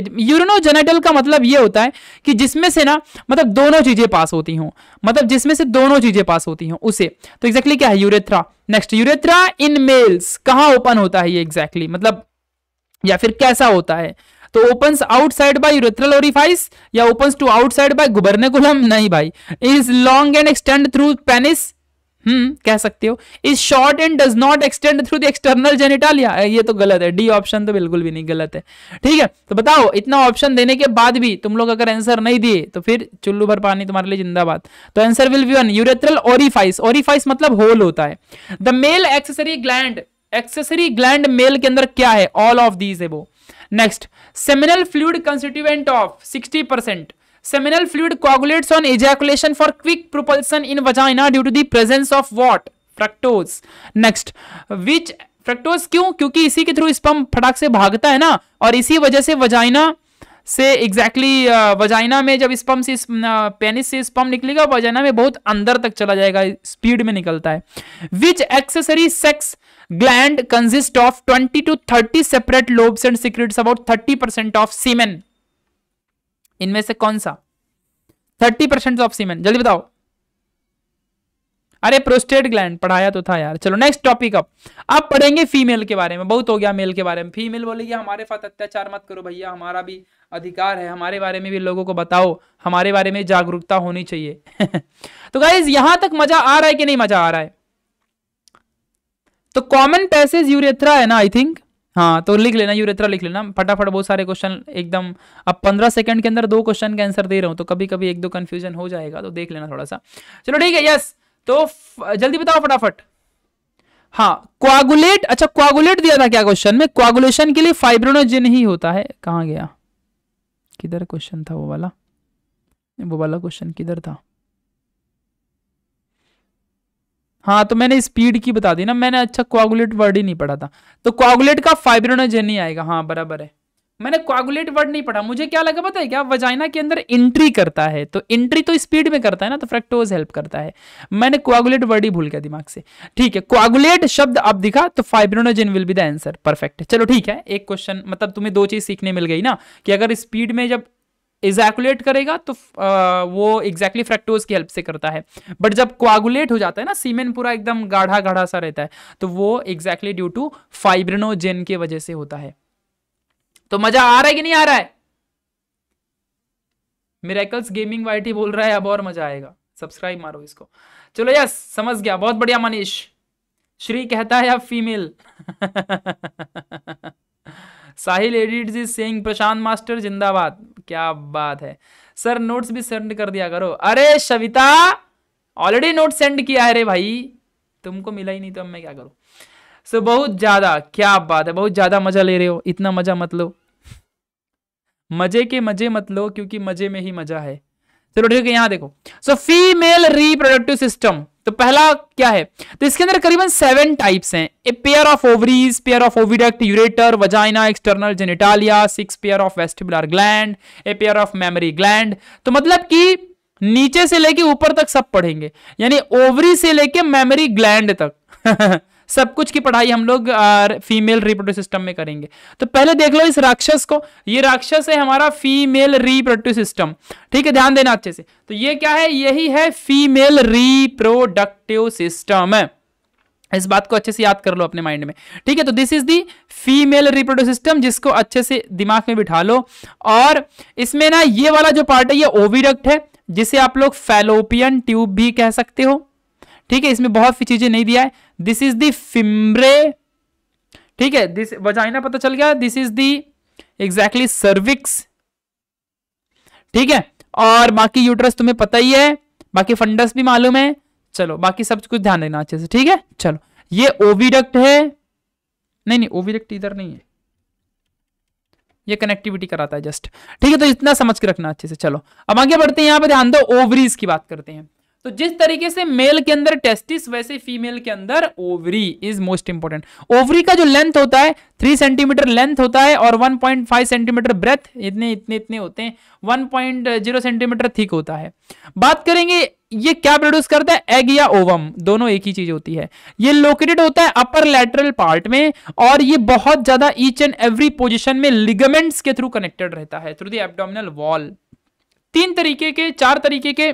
जेनाइटल का मतलब यह होता है कि जिसमें से ना मतलब दोनों चीजें पास होती हूं मतलब जिसमें से दोनों चीजें पास होती हूं उसे तो एग्जैक्टली exactly क्या है urethra next urethra in males कहां ओपन होता है ये एग्जैक्टली exactly? मतलब या फिर कैसा होता है तो open outside by urethral orifice या open to outside by gubernaculum नहीं भाई is long and extend through penis hmm कह सकते हो is short and does not extend through the external या ये तो गलत है डी ऑप्शन तो बिल्कुल भी नहीं गलत है ठीक है तो बताओ इतना ऑप्शन देने के बाद भी तुम लोग अगर आंसर नहीं दिए तो फिर चुल्लू भर पानी तुम्हारे लिए जिंदाबाद तो answer will be one urethral orifice orifice मतलब होल होता है the male accessory gland accessory gland male के अंदर क्या है ऑल ऑफ दीज है वो next seminal fluid constituent of 60 percent seminal fluid coagulates on ejaculation for quick propulsion in vagina due to the presence of what fructose next which fructose क्यों क्योंकि इसी के थ्रू स्पम फटाक से भागता है ना और इसी वजह से वजाइना से एग्जैक्टली exactly, वजाइना uh, में जब स्पम से पेनिस uh, से स्पम निकलेगा वजाइना में बहुत अंदर तक चला जाएगा स्पीड में निकलता है which accessory sex gland consist of 20 to 30 separate lobes and secretes about 30 percent of semen इनमें से कौन सा 30 परसेंट ऑफ सीमेन जल्दी बताओ अरे प्रोस्टेट ग्लैंड पढ़ाया तो था यार चलो नेक्स्ट टॉपिक अब अब पढ़ेंगे फीमेल के बारे में बहुत हो गया मेल के बारे में फीमेल बोलेगी हमारे साथ अत्याचार मत करो भैया हमारा भी अधिकार है हमारे बारे में भी लोगों को बताओ हमारे बारे में जागरूकता होनी चाहिए तो गाइज यहां तक मजा आ रहा है कि नहीं मजा आ रहा है तो कॉमन पैसेज यूरेथ्रा है ना आई थिंक हाँ तो लिख लेना यूरेथ्रा लिख लेना फटाफट बहुत सारे क्वेश्चन एकदम अब पंद्रह सेकंड के अंदर दो क्वेश्चन का आंसर दे रहा हूं तो कभी कभी एक दो कंफ्यूजन हो जाएगा तो देख लेना थोड़ा सा चलो ठीक है यस तो जल्दी बताओ फटाफट हाँ क्वागुलेट अच्छा क्वागुलेट दिया था क्या क्वेश्चन में क्वागुलेशन के लिए फाइब्रोनोजिन ही होता है कहाँ गया किधर क्वेश्चन था वो वाला वो वाला क्वेश्चन किधर था हाँ तो मैंने स्पीड की बता दी ना मैंने अच्छा क्वागुलेट वर्ड ही नहीं पढ़ा था तो क्वागुलेट का फाइब्रोनोजेन नहीं आएगा हाँ बराबर है मैंने कॉगुलेट वर्ड नहीं पढ़ा मुझे क्या लगा पता है क्या वजाइना के अंदर एंट्री करता है तो एंट्री तो स्पीड में करता है ना तो फ्रेक्टोज हेल्प करता है मैंने कॉगुलेट वर्ड ही भूल गया दिमाग से ठीक है कॉगुलेट शब्द अब दिखा तो fibrinogen will be the answer perfect चलो ठीक है एक क्वेश्चन मतलब तुम्हें दो चीज सीखने मिल गई ना कि अगर स्पीड में जब एजैकुलेट करेगा तो आ, वो एग्जैक्टली फ्रेक्टोज की हेल्प से करता है बट जब कोआगुलेट हो जाता है ना सीमेन पूरा एकदम गाढ़ा गाढ़ा सा रहता है तो वो एग्जैक्टली ड्यू टू फाइब्रिनोजेन की वजह से होता है तो मजा आ रहा है कि नहीं आ रहा है मिराकल्स गेमिंग वाइटी बोल रहा है अब और मजा आएगा सब्सक्राइब मारो इसको चलो यस समझ गया बहुत बढ़िया मनीष श्री कहता है अब female Sahil edit is saying Prashant master जिंदाबाद क्या बात है सर नोट्स भी सेंड कर दिया करो अरे सविता ऑलरेडी नोट सेंड किया है रे भाई तुमको मिला ही नहीं तो अब मैं क्या करूं सो so, बहुत ज़्यादा क्या बात है बहुत ज़्यादा मज़ा ले रहे हो इतना मज़ा मत लो मजे के मजे मत लो क्योंकि मजे में ही मजा है चलो ठीक है यहां देखो सो फीमेल रिप्रोडक्टिव सिस्टम तो पहला क्या है तो इसके अंदर करीबन सेवन टाइप्स हैं a pair of ovaries pair of oviduct ureter vagina external genitalia six pair of vestibular gland a pair of mammary gland तो मतलब कि नीचे से लेके ऊपर तक सब पढ़ेंगे यानी ओवरी से लेके मेमोरी ग्लैंड तक सब कुछ की पढ़ाई हम लोग फीमेल रिप्रोड्यूस सिस्टम में करेंगे तो पहले देख लो इस राक्षस को ये राक्षस है हमारा फीमेल रिप्रोडक्टिव सिस्टम ठीक है ध्यान देना अच्छे से तो ये क्या है यही है फीमेल रिप्रोडक्टिव सिस्टम है इस बात को अच्छे से याद कर लो अपने माइंड में ठीक है तो this is the female reproductive system जिसको अच्छे से दिमाग में बिठा लो और इसमें ना ये वाला जो पार्ट है ये ओविडक्ट है जिसे आप लोग फेलोपियन ट्यूब भी कह सकते हो ठीक है इसमें बहुत सी चीजें नहीं दिया है दिस इज दी ठीक है दिस वजाइना पता चल गया this is the exactly cervix ठीक है और बाकी यूट्रस तुम्हें पता ही है बाकी फंडस भी मालूम है चलो बाकी सब कुछ ध्यान देना अच्छे से ठीक है चलो ये ओविडक्ट है नहीं नहीं ओविडक्ट इधर नहीं है ये कनेक्टिविटी कराता है जस्ट ठीक है तो इतना समझ के रखना अच्छे से चलो अब आगे बढ़ते हैं यहां पर ध्यान दो ओवरीज की बात करते हैं तो जिस तरीके से मेल के अंदर टेस्टिस वैसे फीमेल के अंदर ovary is most important ovary का जो लेंथ होता है थ्री सेंटीमीटर लेंथ होता है और 1.5 सेंटीमीटर ब्रेथ इतने इतने इतने होते हैं 1.0 सेंटीमीटर थिक होता है बात करेंगे ये क्या प्रोड्यूस करता है एग या ओवम दोनों एक ही चीज होती है ये लोकेटेड होता है अपर लेटरल पार्ट में और ये बहुत ज्यादा ईच एंड एवरी पोजिशन में लिगमेंट्स के थ्रू कनेक्टेड रहता है थ्रू द वॉल तीन तरीके के चार तरीके के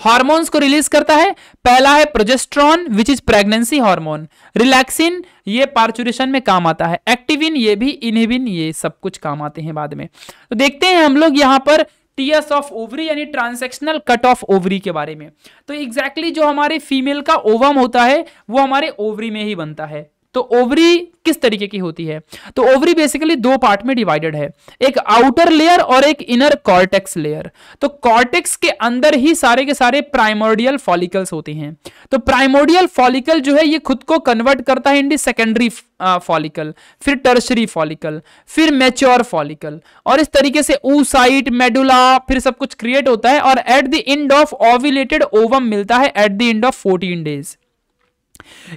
हार्मोन्स को रिलीज करता है पहला है progesterone which is pregnancy hormone relaxin ये पार्चुरेशन में काम आता है एक्टिविन ये भी इनहिबिन ये सब कुछ काम आते हैं बाद में तो देखते हैं हम लोग यहाँ पर टीएस ऑफ ओवरी यानी ट्रांसेक्शनल कट ऑफ ओवरी के बारे में तो एग्जैक्टली exactly जो हमारे फीमेल का ओवम होता है वो हमारे ओवरी में ही बनता है तो ओवरी किस तरीके की होती है तो ओवरी बेसिकली दो पार्ट में डिवाइडेड है एक आउटर लेयर और एक इनर कॉर्टेक्स लेयर तो कॉर्टेक्स के अंदर ही सारे के सारे प्राइमोडियल फॉलिकल्स होते हैं तो प्राइमोडियल फॉलिकल जो है ये खुद को कन्वर्ट करता है इंडी सेकेंडरी फॉलिकल फिर टर्शरी फॉलिकल फिर मेच्योर फॉलिकल और इस तरीके से ऊसाइट मेडुला फिर सब कुछ क्रिएट होता है और at the end of ovulated ovum मिलता है at the end of fourteen days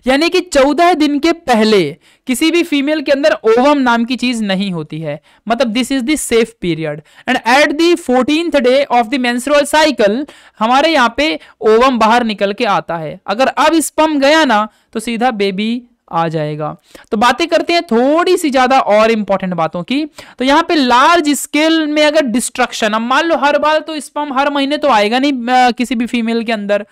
यानी कि चौदह दिन के पहले किसी भी फीमेल के अंदर ओवम नाम की चीज नहीं होती है मतलब this is the safe period and at the fourteen day of the menstrual cycle हमारे यहाँ पे ओवम बाहर निकल के आता है अगर अब स्पम गया ना तो सीधा बेबी आ जाएगा तो बातें करते हैं थोड़ी सी ज्यादा और इंपॉर्टेंट बातों की तो यहाँ पे लार्ज स्केल में अगर डिस्ट्रक्शन अब मान लो हर बार तो स्पम हर महीने तो आएगा नहीं आ, किसी भी फीमेल के अंदर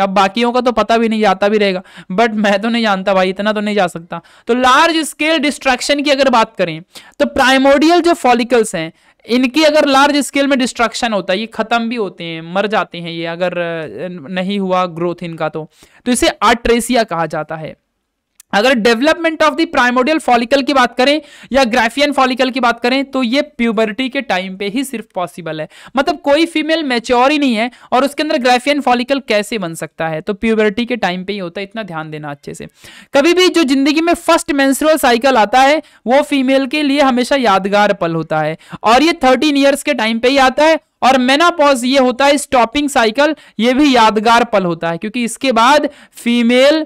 अब बाकियों का तो पता भी नहीं जाता भी रहेगा बट मैं तो नहीं जानता भाई इतना तो नहीं जा सकता तो लार्ज स्केल डिस्ट्रक्शन की अगर बात करें तो प्राइमोडियल जो फॉलिकल्स हैं इनकी अगर लार्ज स्केल में डिस्ट्रक्शन होता है ये खत्म भी होते हैं मर जाते हैं ये अगर नहीं हुआ ग्रोथ इनका तो, तो इसे आर्ट्रेसिया कहा जाता है अगर development of the primordial follicle की बात करें या ग्राफियन फॉलिकल की बात करें तो ये प्यूबर्टी के टाइम पे ही सिर्फ पॉसिबल है मतलब कोई फीमेल मेच्योर ही नहीं है और उसके अंदर ग्राफियन फॉलिकल कैसे बन सकता है तो प्यूबर्टी के टाइम पे ही होता है इतना ध्यान देना अच्छे से कभी भी जो जिंदगी में फर्स्ट मैंसुरल साइकिल आता है वो फीमेल के लिए हमेशा यादगार पल होता है और ये थर्टीन ईयर्स के टाइम पे ही आता है और मेनापॉज ये होता है स्टॉपिंग साइकिल ये भी यादगार पल होता है क्योंकि इसके बाद फीमेल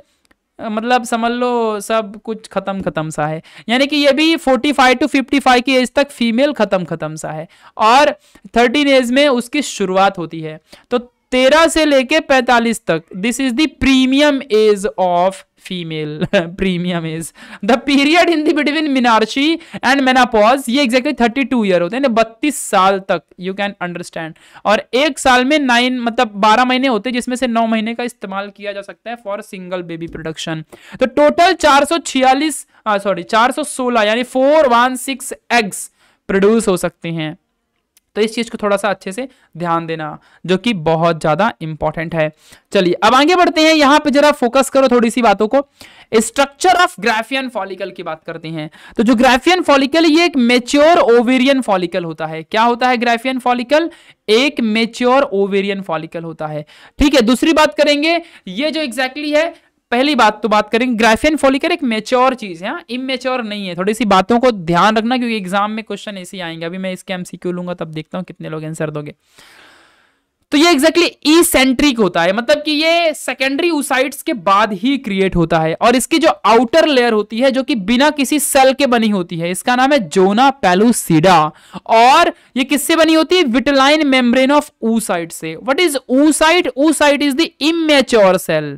मतलब समझ लो सब कुछ ख़त्म ख़त्म सा है यानी कि ये भी 45 टू 55 की एज तक फीमेल ख़त्म ख़त्म सा है और 13 एज में उसकी शुरुआत होती है तो 13 से लेके 45 तक this is the premium age of female premium is the period in the between menarche and menopause ये एग्जैक्टली थर्टी टू ईयर होते हैं बत्तीस साल तक यू कैन अंडरस्टैंड और एक साल में नाइन मतलब बारह महीने होते हैं जिसमें से नौ महीने का इस्तेमाल किया जा सकता है फॉर सिंगल बेबी प्रोडक्शन तो टोटल चार सौ छियालीस सॉरी चार सौ सोलह यानी four one six eggs produce हो सकते हैं तो इस चीज़ को थोड़ा सा अच्छे से ध्यान देना जो कि बहुत ज़्यादा इंपॉर्टेंट है चलिए अब आगे बढ़ते हैं यहां पे जरा फोकस करो थोड़ी सी बातों को स्ट्रक्चर ऑफ ग्राफियन फॉलिकल की बात करते हैं तो जो ग्राफियन फॉलिकल ये एक मेच्योर ओवेरियन फॉलिकल होता है क्या होता है ग्राफियन फॉलिकल एक मेच्योर ओवेरियन फॉलिकल होता है ठीक है दूसरी बात करेंगे ये जो एग्जैक्टली exactly है पहली बात तो बात करेंगे ग्राफियन फॉलिकर एक मेच्योर चीज है इमेच्योर हाँ, नहीं है थोड़ी सी बातों को ध्यान रखना क्योंकि एग्जाम में क्वेश्चन ऐसे आएंगे अभी मैं इसके एमसीक्यू लूंगा तब देखता हूँ कितने लोग आंसर दोगे तो ये एग्जैक्टली ई सेंट्रिक होता है मतलब कि ये सेकेंडरी उसाइड्स के बाद ही क्रिएट होता है और इसकी जो आउटर लेयर होती है जो कि बिना किसी सेल के बनी होती है इसका नाम है जोना पेलुसिडा और ये किससे बनी होती है विटलाइन मेम्ब्रेन ऑफ ऊसाइट से what is oocyte oocyte is the immature cell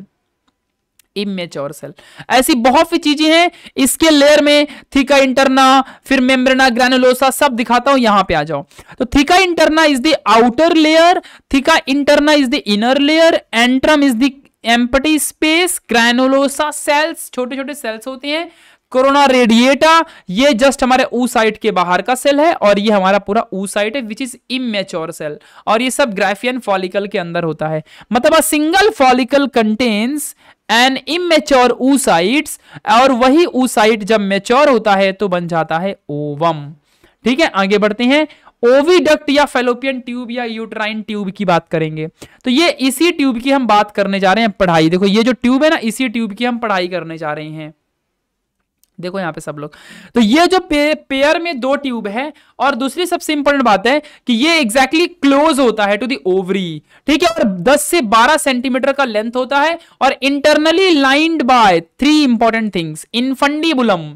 immature cell ऐसी बहुत सी चीजें हैं इसके लेयर में थीका इंटरना फिर मेम्ब्रेना ग्रेनुलोसा सब दिखाता हूं यहां पे आ जाओ तो theca interna is the outer layer theca interna is the inner layer antrum is the empty space granulosa cells छोटे छोटे सेल्स होते हैं कोरोना रेडिएटा ये जस्ट हमारे ऊ साइट के बाहर का सेल है और ये हमारा पूरा ऊ साइट है विच इज इमेच्योर सेल और ये सब ग्राफियन फॉलिकल के अंदर होता है मतलब a single follicle contains an immature oocyte और वही ऊसाइट जब मेच्योर होता है तो बन जाता है ओवम ठीक है आगे बढ़ते हैं ओविडक्ट या फेलोपियन ट्यूब या यूट्राइन ट्यूब की बात करेंगे तो ये इसी ट्यूब की हम बात करने जा रहे हैं पढ़ाई देखो ये जो ट्यूब है ना इसी ट्यूब की हम पढ़ाई करने जा रहे हैं देखो यहाँ पे सब लोग तो ये जो पे, पेयर में दो ट्यूब है और दूसरी सबसे इंपॉर्टेंट बात है कि ये एग्जैक्टली exactly क्लोज होता है टू दी ओवरी ठीक है और 10 से 12 सेंटीमीटर का लेंथ होता है और internally lined by three important things infundibulum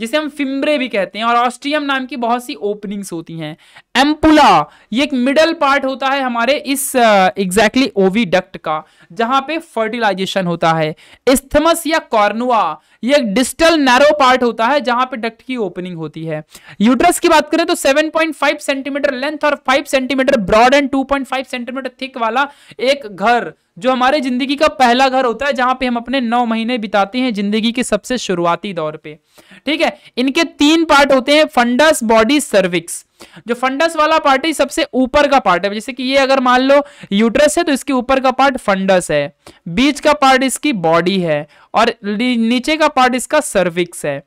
जिसे हम फिम्ब्रे भी कहते हैं और ऑस्ट्रियम नाम की बहुत सी ओपनिंग्स होती हैं एम्पुला ये एक मिडल पार्ट होता है हमारे इस एग्जैक्टली ओवी डक्ट का जहां पे फर्टिलाइजेशन होता है इस्थमस या कॉर्नुआ ये एक डिस्टल नैरो पार्ट होता है जहां पे डक्ट की ओपनिंग होती है यूट्रस की बात करें तो 7.5 सेंटीमीटर लेंथ और 5 centimetre broad and 2.5 centimetre thick वाला एक घर जो हमारे ज़िंदगी का पहला घर होता है जहां पे हम अपने नौ महीने बिताते हैं ज़िंदगी के सबसे शुरुआती दौर पे ठीक है इनके तीन पार्ट होते हैं फंडस बॉडी सर्विक्स जो फंडस वाला पार्ट है सबसे ऊपर का पार्ट है जैसे कि ये अगर मान लो यूट्रस है तो इसके ऊपर का पार्ट फंडस है बीच का पार्ट इसकी बॉडी है और नीचे का पार्ट इसका सर्विक्स है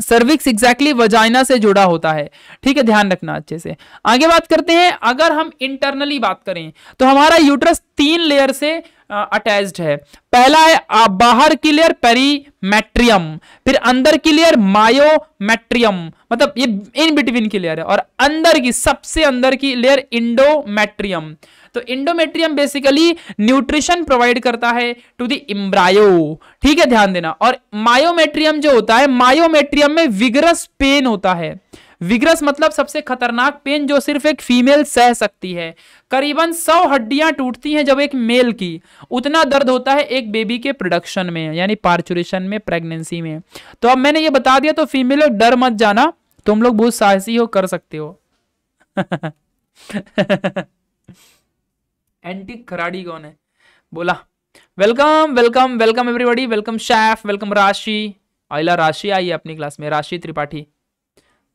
सर्विक्स एग्जैक्टली exactly वजाइना से जुड़ा होता है ठीक है ध्यान रखना अच्छे से आगे बात करते हैं अगर हम इंटरनली बात करें तो हमारा यूट्रस तीन लेयर से अटैच्ड है पहला है बाहर की लेयर पेरीमेट्रियम फिर अंदर की लेयर मायोमेट्रियम मतलब ये इन बिटवीन की लेयर है और अंदर की सबसे अंदर की लेयर इंडोमेट्रियम तो इंडोमेट्रियम बेसिकली न्यूट्रिशन प्रोवाइड करता है टू द इम्ब्रायो ठीक है ध्यान देना और मायोमेट्रियम जो होता है मायोमेट्रियम में विग्रस पेन होता है विग्रस मतलब सबसे खतरनाक पेन जो सिर्फ एक फीमेल सह सकती है करीबन सौ हड्डियां टूटती हैं जब एक मेल की उतना दर्द होता है एक बेबी के प्रोडक्शन में यानी पार्चुरेशन में प्रेगनेंसी में तो अब मैंने ये बता दिया तो फीमेल डर मत जाना तुम लोग बहुत साहसी हो कर सकते हो एंटिक खराड़ी कौन है बोला welcome welcome welcome everybody welcome chef welcome Rashi आइला राशि आई है अपनी क्लास में राशि त्रिपाठी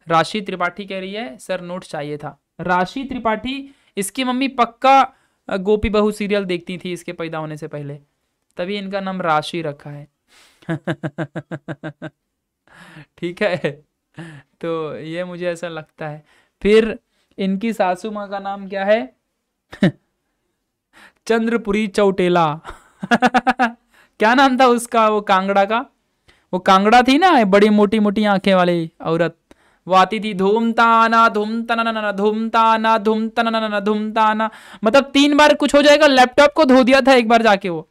राशि त्रिपाठी कह रही है सर नोट चाहिए था राशि त्रिपाठी इसकी मम्मी पक्का गोपी बहू सीरियल देखती थी इसके पैदा होने से पहले तभी इनका नाम राशि रखा है ठीक है तो ये मुझे ऐसा लगता है फिर इनकी सासू माँ का नाम क्या है चंद्रपुरी चौटेला क्या नाम था उसका वो कांगड़ा का वो कांगड़ा थी ना बड़ी मोटी मोटी आंखें वाली औरत वो आती थी धूमता ना धूमता ना ना धूमता ना धूमता ना ना धूमता ना मतलब तीन बार कुछ हो जाएगा लैपटॉप को धो दिया था एक बार जाके वो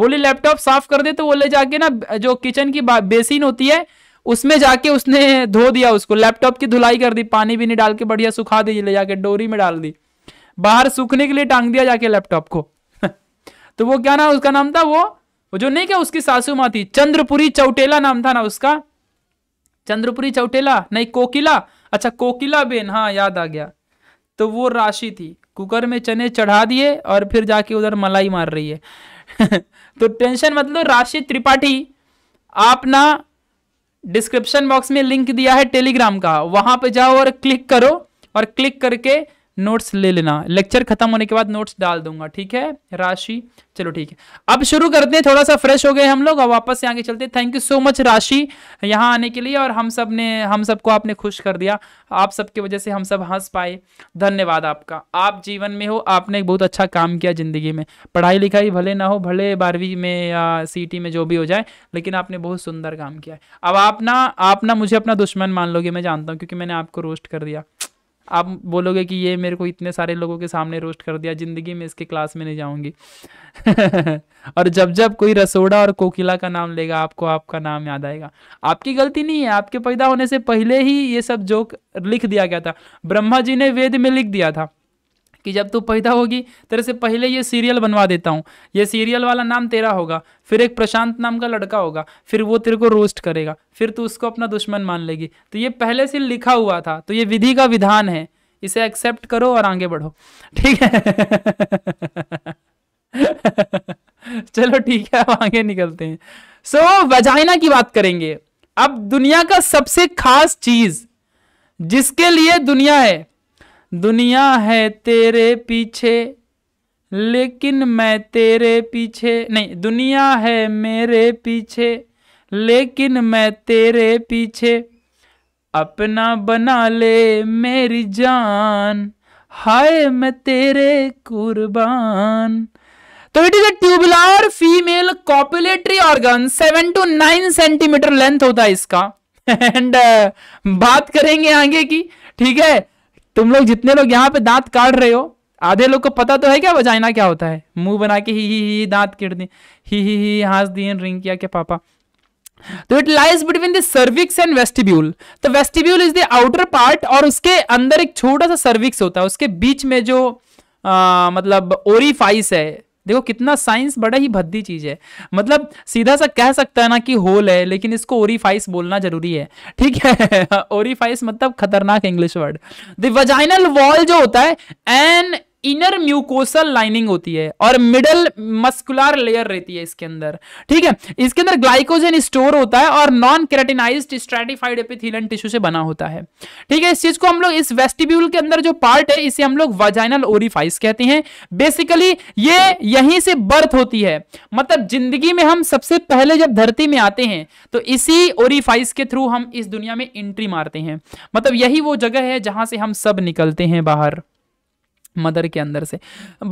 बोली लैपटॉप साफ कर दे तो वो ले जाके ना जो किचन की बेसिन होती है उसमें जाके उसने धो दिया उसको लैपटॉप की धुलाई कर दी पानी भी नहीं डाल के बढ़िया सुखा दी ले जाके डोरी में डाल दी बाहर सूखने के लिए टांग दिया जाके लैपटॉप को तो वो क्या ना उसका नाम था वो वो जो नहीं क्या उसकी सासू माँ थी चंद्रपुरी चौटेला नाम था ना उसका चंद्रपुरी चौटेला नहीं कोकिला अच्छा कोकिला बेन हाँ याद आ गया तो वो राशि थी कुकर में चने चढ़ा दिए और फिर जाके उधर मलाई मार रही है तो टेंशन मतलब राशि त्रिपाठी आप ना डिस्क्रिप्शन बॉक्स में लिंक दिया है टेलीग्राम का वहां पे जाओ और क्लिक करो और क्लिक करके नोट्स ले लेना लेक्चर खत्म होने के बाद नोट्स डाल दूंगा ठीक है राशि चलो ठीक है अब शुरू करते हैं थोड़ा सा फ्रेश हो गए हम लोग और वापस से आगे चलते हैं थैंक यू सो मच राशि यहाँ आने के लिए और हम सब ने हम सबको आपने खुश कर दिया आप सबके वजह से हम सब हंस पाए धन्यवाद आपका आप जीवन में हो आपने एक बहुत अच्छा काम किया ज़िंदगी में पढ़ाई लिखाई भले ना हो भले बारहवीं में या सी e में जो भी हो जाए लेकिन आपने बहुत सुंदर काम किया है अब आप ना आप ना मुझे अपना दुश्मन मान लोगे मैं जानता हूँ क्योंकि मैंने आपको रोस्ट कर दिया आप बोलोगे कि ये मेरे को इतने सारे लोगों के सामने रोस्ट कर दिया ज़िंदगी में इसके क्लास में नहीं जाऊंगी और जब जब कोई रसोड़ा और कोकिला का नाम लेगा आपको आपका नाम याद आएगा आपकी गलती नहीं है आपके पैदा होने से पहले ही ये सब जोक लिख दिया गया था ब्रह्मा जी ने वेद में लिख दिया था कि जब तू पैदा होगी तेरे से पहले ये सीरियल बनवा देता हूँ ये सीरियल वाला नाम तेरा होगा फिर एक प्रशांत नाम का लड़का होगा फिर वो तेरे को रोस्ट करेगा फिर तू उसको अपना दुश्मन मान लेगी तो ये पहले से लिखा हुआ था तो ये विधि का विधान है इसे एक्सेप्ट करो और आगे बढ़ो ठीक है चलो ठीक है अब आगे निकलते हैं सो so, वजाइना की बात करेंगे अब दुनिया का सबसे खास चीज जिसके लिए दुनिया है दुनिया है तेरे पीछे लेकिन मैं तेरे पीछे नहीं दुनिया है मेरे पीछे लेकिन मैं तेरे पीछे अपना बना ले मेरी जान हाय मैं तेरे कुर्बान तो it is a tubular female copulatory organ seven to nine centimetre length होता है इसका एंड uh, बात करेंगे आगे की ठीक है तुम लोग जितने लोग यहाँ पे दांत काट रहे हो आधे लोग को पता तो है क्या वजाइना क्या होता है मुंह बना के ही ही ही दांत किट दी ही ही ही हंस दिए रिंग किया के पापा तो it lies between the cervix and vestibule तो vestibule is the outer part और उसके अंदर एक छोटा सा सर्विक्स होता है उसके बीच में जो आ, मतलब ओरिफाइस है देखो कितना साइंस बड़ा ही भद्दी चीज है मतलब सीधा सा कह सकता है ना कि होल है लेकिन इसको ओरिफाइस बोलना जरूरी है ठीक है ओरिफाइस मतलब खतरनाक English word the vaginal wall जो होता है एन इनर म्यूकोसल लाइनिंग होती है और मिडल मस्कुलर लेयर रहती है इसके अंदर ठीक है इसके अंदर ग्लाइकोजन स्टोर होता है और non keratinised stratified epithelial tissue से बना होता है ठीक है इस चीज को हम लोग इस वेस्टिब्यूल के अंदर जो पार्ट है इसे हम लोग वजाइनल ओरिफाइस कहते हैं बेसिकली ये यहीं से बर्थ होती है मतलब जिंदगी में हम सबसे पहले जब धरती में आते हैं तो इसी ओरिफाइस के थ्रू हम इस दुनिया में एंट्री मारते हैं मतलब यही वो जगह है जहां से हम सब निकलते हैं बाहर मदर के अंदर से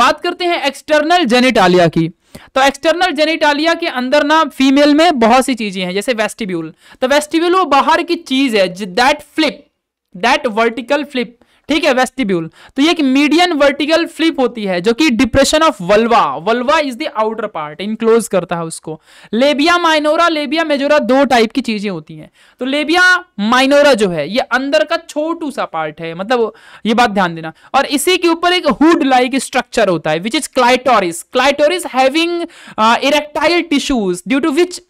बात करते हैं एक्सटर्नल जेनिटालिया की तो एक्सटर्नल जेनिटालिया के अंदर ना फीमेल में बहुत सी चीजें हैं जैसे वेस्टिब्यूल तो वेस्टिब्यूल वो बाहर की चीज है that flip that vertical flip ठीक है वेस्टिब्यूल तो ये एक मीडियन वर्टिकल फ्लिप होती है जो कि depression of vulva vulva is the outer part enclose करता है उसको लेबिया माइनोरा लेबिया मेजोरा दो टाइप की चीजें होती हैं तो लेबिया माइनोरा जो है ये अंदर का छोटू सा पार्ट है मतलब ये बात ध्यान देना और इसी के ऊपर एक हुड लाइक स्ट्रक्चर होता है which is clitoris clitoris having erectile tissues due to which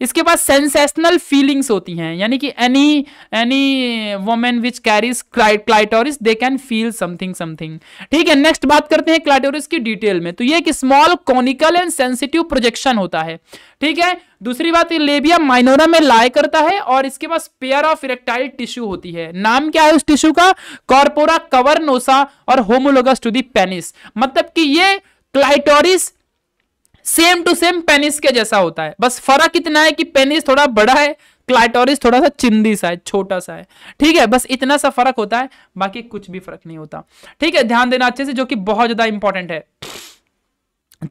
इसके बाद सेंसेशनल फीलिंग्स होती हैं यानी कि any any women which carries clitoris they can feel something something ठीक है नेक्स्ट बात करते हैं क्लाइटोरिस की डिटेल में तो ये एक small conical and sensitive projection होता है ठीक है दूसरी बात लेबिया माइनोरा में लाए करता है और इसके पास पेयर ऑफ इरेक्टाइल टिश्यू होती है नाम क्या है उस टिश्यू का कॉर्पोरा कवर नोसा और होमोलोगस टू दी पेनिस मतलब कि ये clitoris same to same penis के जैसा होता है बस फर्क इतना है कि पेनिस थोड़ा बड़ा है क्लाइटोरिस थोड़ा सा चिंदी सा है छोटा सा है ठीक है बस इतना सा फर्क होता है बाकी कुछ भी फर्क नहीं होता ठीक है ध्यान देना अच्छे से जो कि बहुत ज्यादा इंपॉर्टेंट है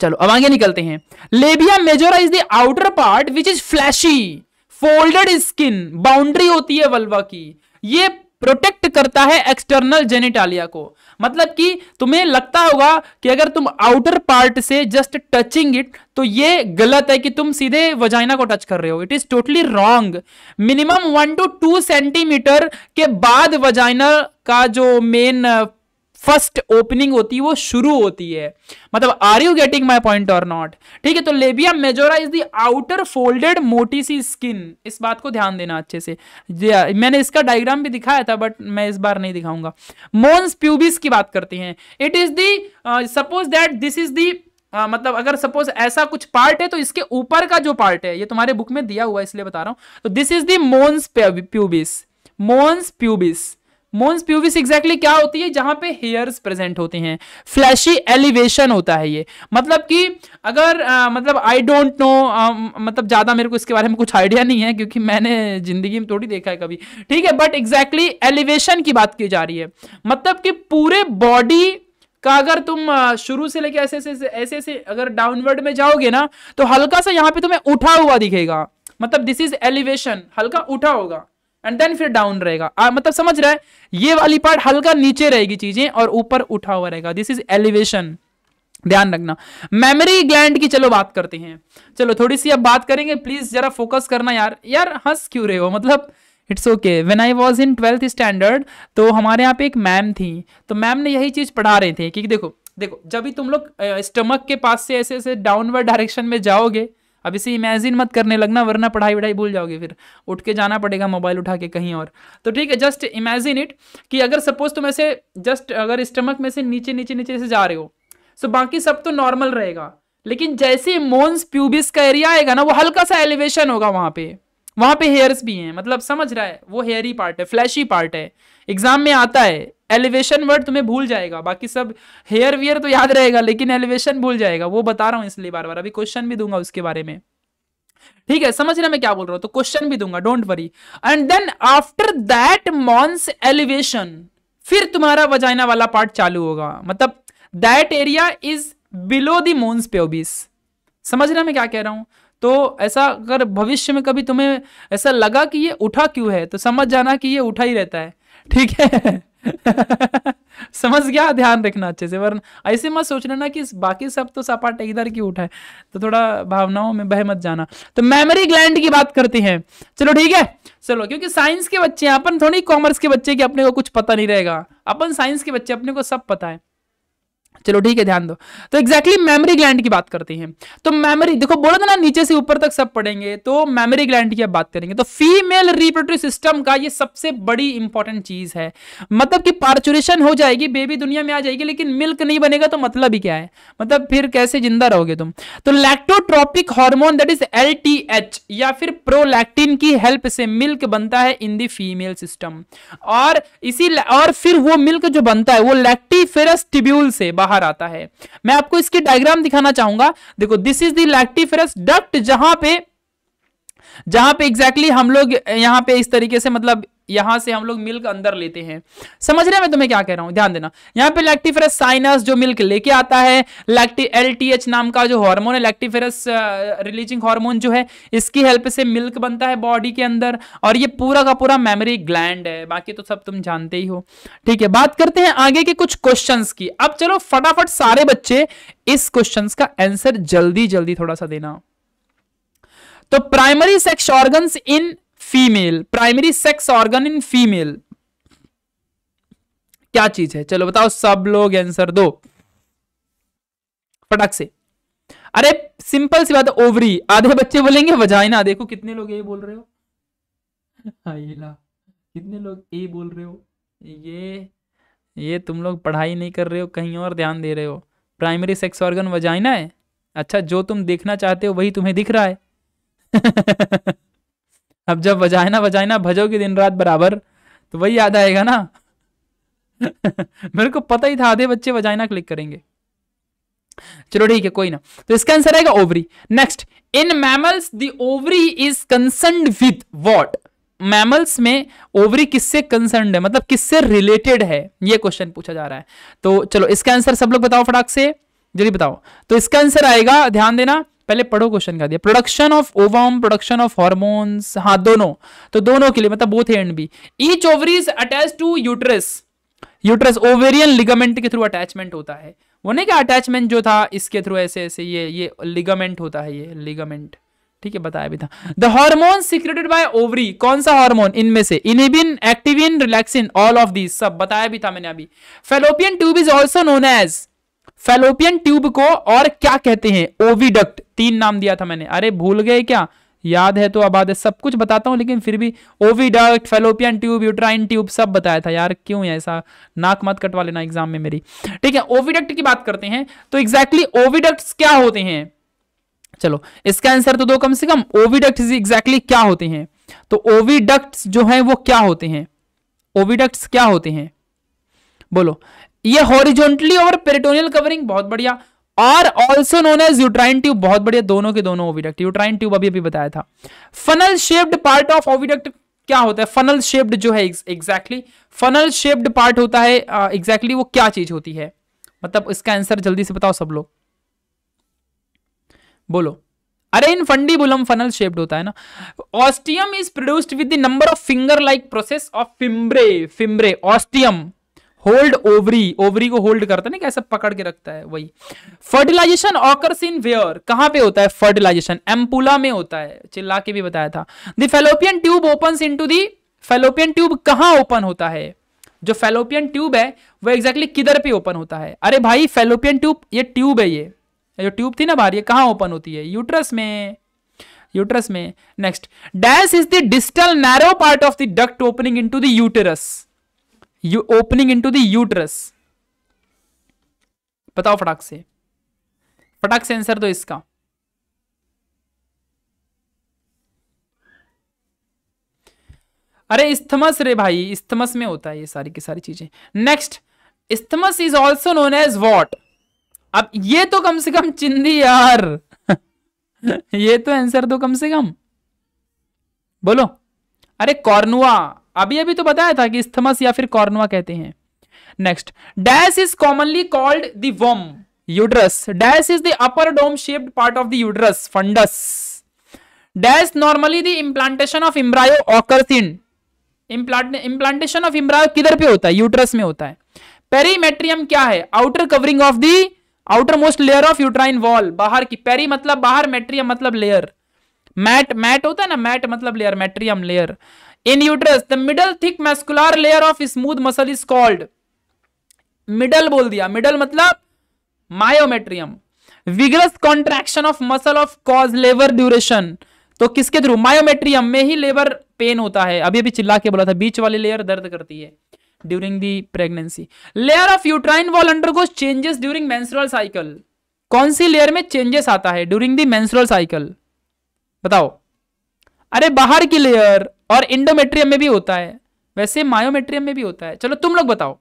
चलो अब आगे निकलते हैं labia majora is the outer part which is fleshy folded skin boundary होती है वल्वा की ये प्रोटेक्ट करता है एक्सटर्नल जेनिटालिया को मतलब कि तुम्हें लगता होगा कि अगर तुम आउटर पार्ट से जस्ट टचिंग इट तो ये गलत है कि तुम सीधे वजाइना को टच कर रहे हो it is totally wrong minimum one two two centimetre के बाद वजाइना का जो मेन फर्स्ट ओपनिंग होती है वो शुरू होती है मतलब are you getting my point और नॉट ठीक है तो labia majora is the outer folded मोटी सी स्किन इस बात को ध्यान देना अच्छे से मैंने इसका डायग्राम भी दिखाया था बट मैं इस बार नहीं दिखाऊंगा मोन्स प्यूबिस की बात करते हैं it is the suppose that this is the uh, मतलब अगर सपोज ऐसा कुछ पार्ट है तो इसके ऊपर का जो पार्ट है ये तुम्हारे बुक में दिया हुआ इसलिए बता रहा हूं तो this is the mons pubis mons pubis mons pubis exactly क्या होती है जहां पे हेयर्स प्रेजेंट होते हैं फ्लैशी एलिवेशन होता है ये मतलब कि अगर आ, मतलब आई डोंट नो मतलब ज़्यादा मेरे को इसके बारे में कुछ आइडिया नहीं है क्योंकि मैंने ज़िंदगी में थोड़ी देखा है कभी ठीक है बट एग्जैक्टली एलिवेशन की बात की जा रही है मतलब कि पूरे बॉडी का अगर तुम शुरू से लेके ऐसे ऐसे ऐसे ऐसे अगर डाउनवर्ड में जाओगे ना तो हल्का सा यहाँ पे तुम्हें उठा हुआ दिखेगा मतलब दिस इज एलिवेशन हल्का उठा होगा एंड देन फिर डाउन रहेगा आ, मतलब समझ रहा है ये वाली पार्ट हल्का नीचे रहेगी चीजें और ऊपर उठा हुआ रहेगा दिस इज एलिवेशन ध्यान रखना मेमोरी ग्लैंड की चलो बात करते हैं चलो थोड़ी सी अब बात करेंगे प्लीज जरा फोकस करना यार यार हंस क्यों रहे हो मतलब it's okay when I was in twelfth standard तो हमारे यहाँ पे एक मैम थी तो मैम ने यही चीज़ पढ़ा रहे थे कि देखो देखो जब भी तुम लोग स्टमक के पास से ऐसे ऐसे डाउनवर्ड डायरेक्शन में जाओगे अब इसे इमेजिन मत करने लगना वरना पढ़ाई वढ़ाई भूल जाओगे फिर उठ के जाना पड़ेगा मोबाइल उठा के कहीं और तो ठीक है जस्ट इमेजिन इट कि अगर सपोज तुम ऐसे जस्ट अगर स्टमक में से नीचे नीचे नीचे से जा रहे हो सो बाकी सब तो नॉर्मल रहेगा लेकिन जैसे मोन्स प्यूबिस का एरिया आएगा ना वो हल्का सा एलिवेशन होगा वहाँ पे वहां पे हेयर्स भी हैं मतलब समझ रहा है वो हेयरी पार्ट है फ्लैशी पार्ट है एग्जाम में आता है एलिवेशन वर्ड तुम्हें भूल जाएगा बाकी सब हेयर वियर तो याद रहेगा लेकिन एलिवेशन भूल जाएगा वो बता रहा हूँ इसलिए बार बार अभी क्वेश्चन भी दूंगा उसके बारे में ठीक है समझ रहे मैं क्या बोल रहा हूँ तो क्वेश्चन भी दूंगा don't worry and then after that mons elevation फिर तुम्हारा वजाइना वाला पार्ट चालू होगा मतलब that area is below the mons pubis समझ रहे मैं क्या कह रहा हूँ तो ऐसा अगर भविष्य में कभी तुम्हें ऐसा लगा कि ये उठा क्यों है तो समझ जाना कि ये उठा ही रहता है ठीक है समझ गया ध्यान रखना अच्छे से वरना ऐसे मत सोच लेना कि बाकी सब तो सपाट इधर की उठा है तो थोड़ा भावनाओं में बह मत जाना तो मेमोरी ग्लैंड की बात करते हैं चलो ठीक है चलो क्योंकि साइंस के बच्चे अपन थोड़ी कॉमर्स के बच्चे की अपने को कुछ पता नहीं रहेगा अपन साइंस के बच्चे अपने को सब पता है चलो ठीक है ध्यान दो तो एक्जैक्टली मेमरी ग्लैंड की बात करते हैं तो मेमरी देखो बोला था ना नीचे से ऊपर तक सब पढ़ेंगे तो मेमरी ग्लैंड की बात करेंगे तो फीमेल रिप्रोडक्टिव सिस्टम का ये सबसे बड़ी इंपॉर्टेंट चीज है मतलब कि पार्चुरेशन हो जाएगी बेबी दुनिया में आ जाएगी लेकिन मिल्क नहीं बनेगा तो मतलब ही क्या है मतलब फिर कैसे जिंदा रहोगे तुम तो lactotropic hormone that is L या फिर प्रोलैक्टिन की हेल्प से मिल्क बनता है इन द फीमेल सिस्टम और इसी और फिर वो मिल्क जो बनता है वो लैक्टीफेरस टिब्यूल से बाहर बाहर आता है मैं आपको इसकी डायग्राम दिखाना चाहूंगा देखो this is the lactiferous duct जहां पे जहां पे एग्जैक्टली exactly हम लोग यहां पे इस तरीके से मतलब यहां से हम लोग मिल्क अंदर लेते हैं समझ रहे हैं मैं तुम्हें क्या कह रहा हूं ध्यान देना यहां पे लैक्टिफेरस साइनस जो मिल्क लेके आता है लैक्टी एलटीएच नाम का जो हार्मोन है लैक्टिफेरस रिलीजिंग हार्मोन जो है इसकी हेल्प से मिल्क बनता है बॉडी के अंदर और ये पूरा का पूरा मेमोरी ग्लैंड है बाकी तो सब तुम जानते ही हो ठीक है बात करते हैं आगे के कुछ क्वेश्चन की अब चलो फटाफट सारे बच्चे इस क्वेश्चन का आंसर जल्दी जल्दी थोड़ा सा देना तो primary sex organ in female primary sex organ in female क्या चीज है चलो बताओ सब लोग आंसर दो फटक से अरे सिंपल सी बात है ओवरी आधे बच्चे बोलेंगे वजाइना देखो कितने लोग ये बोल रहे हो कितने लोग ये बोल रहे हो ये ये तुम लोग पढ़ाई नहीं कर रहे हो कहीं और ध्यान दे रहे हो प्राइमरी सेक्स ऑर्गन वजाइना है अच्छा जो तुम देखना चाहते हो वही तुम्हें दिख रहा है अब जब वजायना वजायना भजोगी दिन रात बराबर तो वही याद आएगा ना मेरे को पता ही था आधे बच्चे वजायना क्लिक करेंगे चलो ठीक है कोई ना तो इसका आंसर आएगा ovary next in mammals the ovary is concern with what mammals में ओवरी किससे कंसर्न है मतलब किससे रिलेटेड है ये क्वेश्चन पूछा जा रहा है तो चलो इसका आंसर सब लोग बताओ फटाक से जल्दी बताओ तो इसका आंसर आएगा ध्यान देना पहले पढ़ो क्वेश्चन का दिया production of ovum production of hormones हाँ दोनों तो दोनों के लिए मतलब both and B each ovary is attach to uterus uterus ovarian ligament के थ्रू अटैचमेंट होता है वो नहीं क्या अटैचमेंट जो था इसके थ्रू ऐसे ऐसे ये ये लिगामेंट होता है ये लिगामेंट ठीक है बताया भी था the hormone secreted by ovary कौन सा हार्मोन इनमें से inhibin activin relaxin all of this सब बताया भी था मैंने अभी fallopian tube is also known as fallopian tube को और क्या कहते हैं ओविडक्ट तीन नाम दिया था मैंने अरे भूल गए क्या याद है तो अब है सब कुछ बताता हूं लेकिन फिर भी oviduct fallopian tube uterine tube सब बताया था यार क्यों है ऐसा नाक मत कटवा लेना एग्जाम में मेरी ठीक है ओविडक्ट की बात करते हैं तो एग्जैक्टली exactly ओविडक्ट क्या होते हैं चलो इसका आंसर तो दो कम से कम ओविडक्ट एग्जैक्टली क्या होते हैं तो ओविडक्ट जो है वो क्या होते हैं ओविडक्ट क्या होते हैं बोलो ये हॉरिजॉन्टली और पेरिटोनियल कवरिंग बहुत बढ़िया और also known as uterine tube बहुत बढ़िया दोनों के दोनों ओविडक्ट यूट्राइन ट्यूब अभी अभी बताया था funnel shaped part of oviduct क्या होता है फनल शेप्ड जो है एग्जैक्टली फनल शेप्ड पार्ट होता है एग्जैक्टली exactly वो क्या चीज होती है मतलब इसका आंसर जल्दी से बताओ सब लोग बोलो अरे infundibulum funnel shaped होता है ना ostium is produced with the number of finger like process of fimbriae fimbriae ostium hold ovary ovary को होल्ड करता है ना कैसे पकड़ के रखता है वही फर्टिलाइजेशन ऑकर्स इन वेयर कहां पे होता है फर्टिलाइजेशन एम्पुला में होता है चिल्ला के भी बताया था the fallopian tube open into the fallopian tube कहां ओपन होता है जो फेलोपियन ट्यूब है वो एग्जैक्टली exactly किधर पे ओपन होता है अरे भाई फेलोपियन ट्यूब ये ट्यूब है ये जो ट्यूब थी ना बाहर ये कहां ओपन होती है यूट्रस में यूट्रस में next dash is the distal narrow part of the duct opening into the uterus you opening into the uterus बताओ फटाक से फटाक से आंसर दो इसका अरे इस्थमस रे भाई इस्थमस में होता है ये सारी की सारी चीजें next isthmus is also known as what अब ये तो कम से कम चिंदी यार ये तो आंसर दो कम से कम बोलो अरे कॉर्नुआ अभी अभी तो बताया था कि स्थमस या फिर कॉर्नवा कहते हैं next dash is commonly called the uterus dash is the upper dome shaped part of the uterus fundus dash normally the implantation of embryo occurs implantation of embryo किधर पे होता है यूट्रस में होता है पेरीमेट्रियम क्या है outer covering of the outermost layer of uterine wall बाहर की पेरी मतलब बाहर मेट्रियम मतलब लेयर मैट मैट होता है ना मैट मतलब layer metrium layer in uterus the middle thick muscular layer of smooth muscle is called middle बोल दिया मिडल मतलब myometrium vigorous contraction of muscle of cause labour duration तो किसके थ्रू मायोमेट्रियम में ही लेबर पेन होता है अभी अभी चिल्ला के बोला था बीच वाली लेयर दर्द करती है during the pregnancy layer of uterine wall undergoes changes during menstrual cycle कौन सी लेयर में चेंजेस आता है ड्यूरिंग दी मेंस्ट्रुअल साइकिल बताओ अरे बाहर की लेयर और इंडोमेट्रियम में भी होता है वैसे मायोमेट्रियम में भी होता है चलो तुम लोग बताओ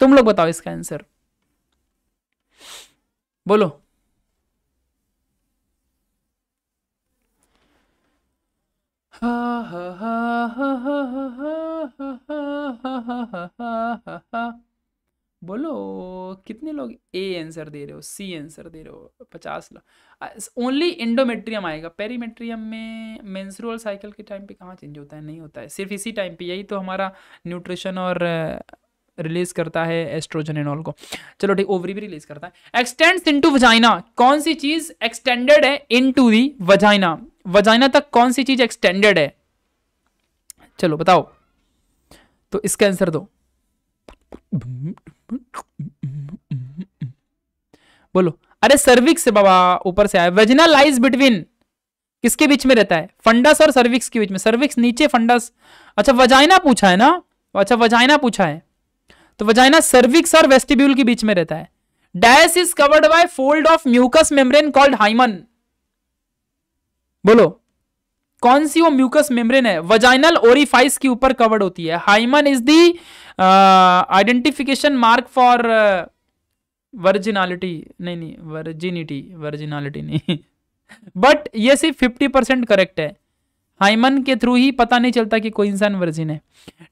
तुम लोग बताओ इसका आंसर बोलो हा हा हा हा हा हा हा हा हा हा हा बोलो कितने लोग ए आंसर दे रहे हो सी आंसर दे रहे हो पचास लोग ओनली इंडोमेट्रियम आएगा पेरीमेट्रियम में मेंस्ट्रुअल साइकिल के टाइम पे कहाँ चेंज होता है नहीं होता है सिर्फ इसी टाइम पे यही तो हमारा न्यूट्रिशन और रिलीज करता है एस्ट्रोजन एंड ऑल को चलो ठीक ओवरी भी रिलीज करता है एक्सटेंड्स इनटू वजाइना कौन सी चीज एक्सटेंडेड है इनटू दी वजाइना वजाइना तक कौन सी चीज एक्सटेंडेड है चलो बताओ तो इसका आंसर दो बोलो अरे सर्विक्स बाबा ऊपर से आया वेजना लाइज बिटवीन किसके बीच में रहता है फंडस और सर्विक्स के बीच में सर्विक्स नीचे फंडस अच्छा वजाइना पूछा है ना अच्छा वजाइना पूछा है तो वजाइना सर्विक्स और वेस्टिब्यूल के बीच में रहता है dash is covered by fold of mucous membrane called hymen बोलो कौन सी वो म्यूकस मेम्ब्रेन है वजाइनल ओरिफाइस के ऊपर कवर्ड होती है hymen is the identification mark for virginality नहीं नहीं वर्जिनिटी वर्जिनालिटी नहीं बट ये सिर्फ फिफ्टी परसेंट करेक्ट है हाइमन के थ्रू ही पता नहीं चलता कि कोई इंसान वर्जिन है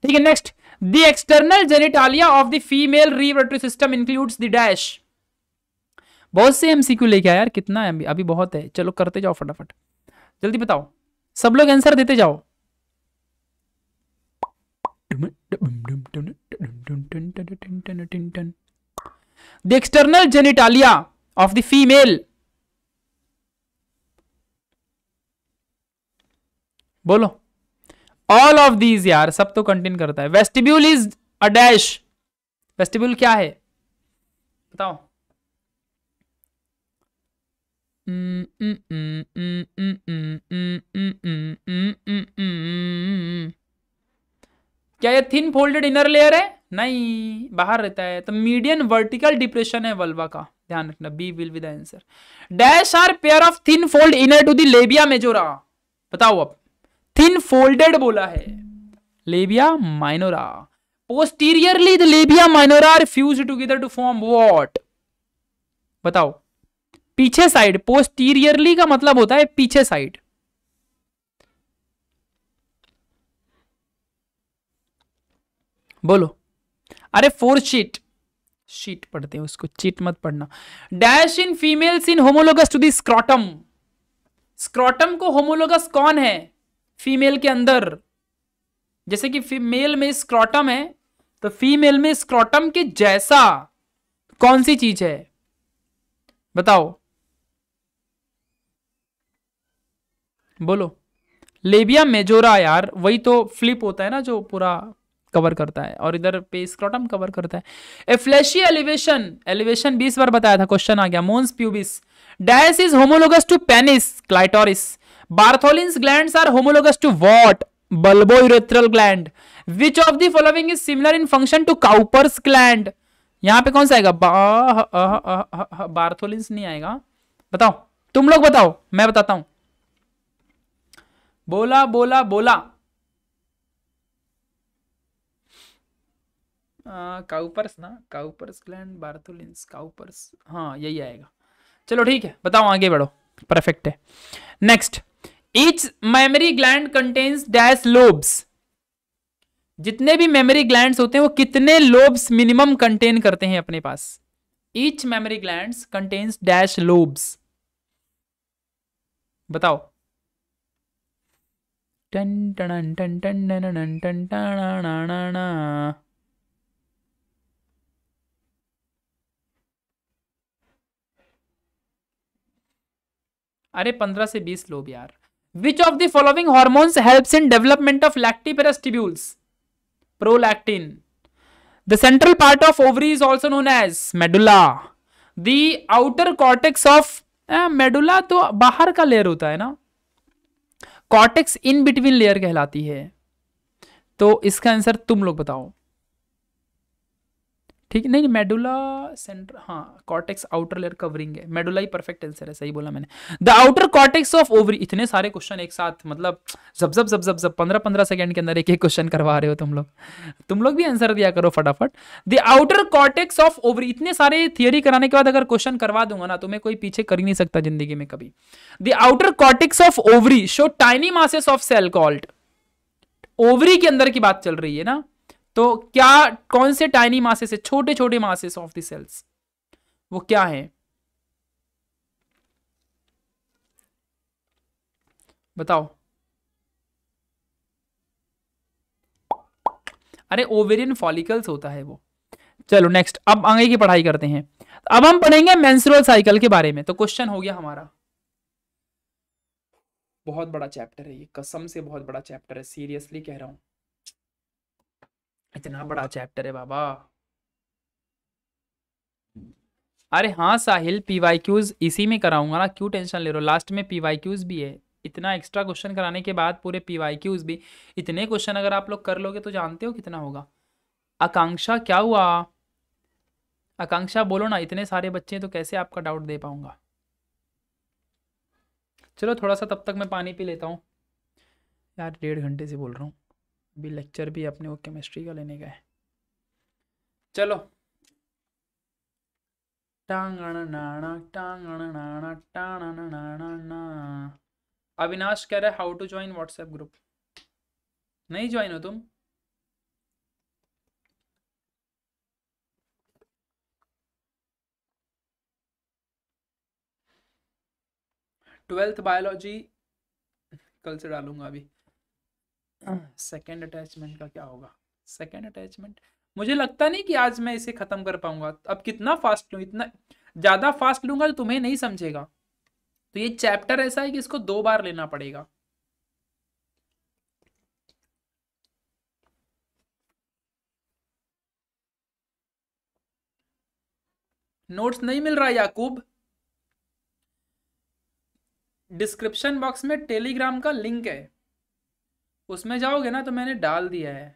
ठीक है next the external genitalia of the female reproductive system includes the dash बहुत से एमसीक्यू लेके आया यार कितना है अभी अभी बहुत है चलो करते जाओ फटाफट जल्दी बताओ सब लोग आंसर देते जाओ the external genitalia of the female बोलो ऑल ऑफ दीज यार सब तो कंटेन करता है vestibule is a dash vestibule क्या है बताओ क्या ये थिन फोल्डेड इनर लेयर है नहीं बाहर रहता है तो मीडियन वर्टिकल डिप्रेशन है वल्वा का ध्यान रखना B will be the answer dash are pair of thin fold inner to the labia majora बताओ अब थिन फोल्डेड बोला है labia minora posteriorly the labia minora are fuse together to form what बताओ पीछे side posteriorly का मतलब होता है पीछे साइड बोलो अरे फोर शीट शीट पढ़ते हैं उसको चीट मत पढ़ना dash in females in homologous to scrotum scrotum को होमोलोगस कौन है फीमेल के अंदर जैसे कि फीमेल में स्क्रॉटम है तो फीमेल में स्क्रॉटम के जैसा कौन सी चीज है बताओ बोलो लेबिया मेजोरा यार वही तो फ्लिप होता है ना जो पूरा कवर करता है और इधर पे स्क्रॉटम कवर करता है ए फ्लैशी एलिवेशन एलिवेशन बीस बार बताया था क्वेश्चन आ गया mons pubis dash is homologous to penis clitoris Bartholin gland are homologous to what bulbourethral gland which of the following is similar in function to Cowper's gland यहां पे कौन सा आएगा बार्थोलिन नहीं आएगा बताओ तुम लोग बताओ मैं बताता हूं बोला बोला बोला काउपर्स ना काउपर्स ग्लैंड बार्थोलिन्स काउपर्स हाँ यही आएगा चलो ठीक है बताओ आगे बढ़ो परफेक्ट है next each mammary gland contains dash lobes जितने भी मेमोरी ग्लैंड होते हैं वो कितने लोब्स मिनिमम कंटेन करते हैं अपने पास each mammary gland contains dash lobes बताओ टन टन टन टन टन टन टन अरे पंद्रह से बीस लोग यार which of the following hormones helps in development of lactiferous tubules prolactin the central part of ovary is also known as medulla the outer cortex of medulla तो बाहर का लेयर होता है ना कॉटेक्स इन बिटवीन लेयर कहलाती है तो इसका आंसर तुम लोग बताओ ठीक नहीं नहीं मेडुला सेंटर हाँ कॉर्टेक्स आउटर लेयर कवरिंग है मेडुला ही परफेक्ट आंसर है सही बोला मैंने the outer cortex of ovary इतने सारे क्वेश्चन एक साथ मतलब जब जब जब जब जब पंद्रह पंद्रह सेकंड के अंदर एक एक क्वेश्चन करवा रहे हो तुम लोग तुम लोग भी आंसर दिया करो फटाफट the outer cortex of ovary इतने सारे थियोरी कराने के बाद अगर क्वेश्चन करवा दूंगा ना तुम्हें कोई पीछे कर ही नहीं सकता जिंदगी में कभी the outer cortex of ovary show tiny masses of cell called ovary के अंदर की बात चल रही है ना तो क्या कौन से टाइनी मासेस है छोटे छोटे मासेस ऑफ द सेल्स वो क्या है बताओ अरे ओवेरियन फॉलिकल्स होता है वो चलो नेक्स्ट अब आगे की पढ़ाई करते हैं अब हम पढ़ेंगे मेंस्ट्रुअल साइकिल के बारे में तो क्वेश्चन हो गया हमारा बहुत बड़ा चैप्टर है ये कसम से बहुत बड़ा चैप्टर है सीरियसली कह रहा हूं इतना बड़ा चैप्टर है बाबा अरे हाँ साहिल पीवाईक्यूज इसी में कराऊंगा ना क्यों टेंशन ले रहे हो लास्ट में पीवाईक्यूज भी है इतना एक्स्ट्रा क्वेश्चन कराने के बाद पूरे पीवाईक्यूज भी इतने क्वेश्चन अगर आप लोग कर लोगे तो जानते हो कितना होगा आकांक्षा क्या हुआ आकांक्षा बोलो ना इतने सारे बच्चे हैं तो कैसे आपका डाउट दे पाऊंगा चलो थोड़ा सा तब तक मैं पानी पी लेता हूँ यार डेढ़ घंटे से बोल रहा हूँ भी लेक्चर भी अपने वो केमिस्ट्री का लेने का है चलो ना अविनाश कह रहे how to join WhatsApp group नहीं ज्वाइन हो तुम ट्वेल्थ बायोलॉजी कल से डालूंगा अभी सेकेंड अटैचमेंट का क्या होगा सेकेंड अटैचमेंट मुझे लगता नहीं कि आज मैं इसे खत्म कर पाऊंगा अब कितना फास्ट लू इतना ज़्यादा फास्ट लूंगा तो तुम्हें नहीं समझेगा तो ये चैप्टर ऐसा है कि इसको दो बार लेना पड़ेगा नोट्स नहीं मिल रहा याकूब डिस्क्रिप्शन बॉक्स में टेलीग्राम का लिंक है उसमें जाओगे ना तो मैंने डाल दिया है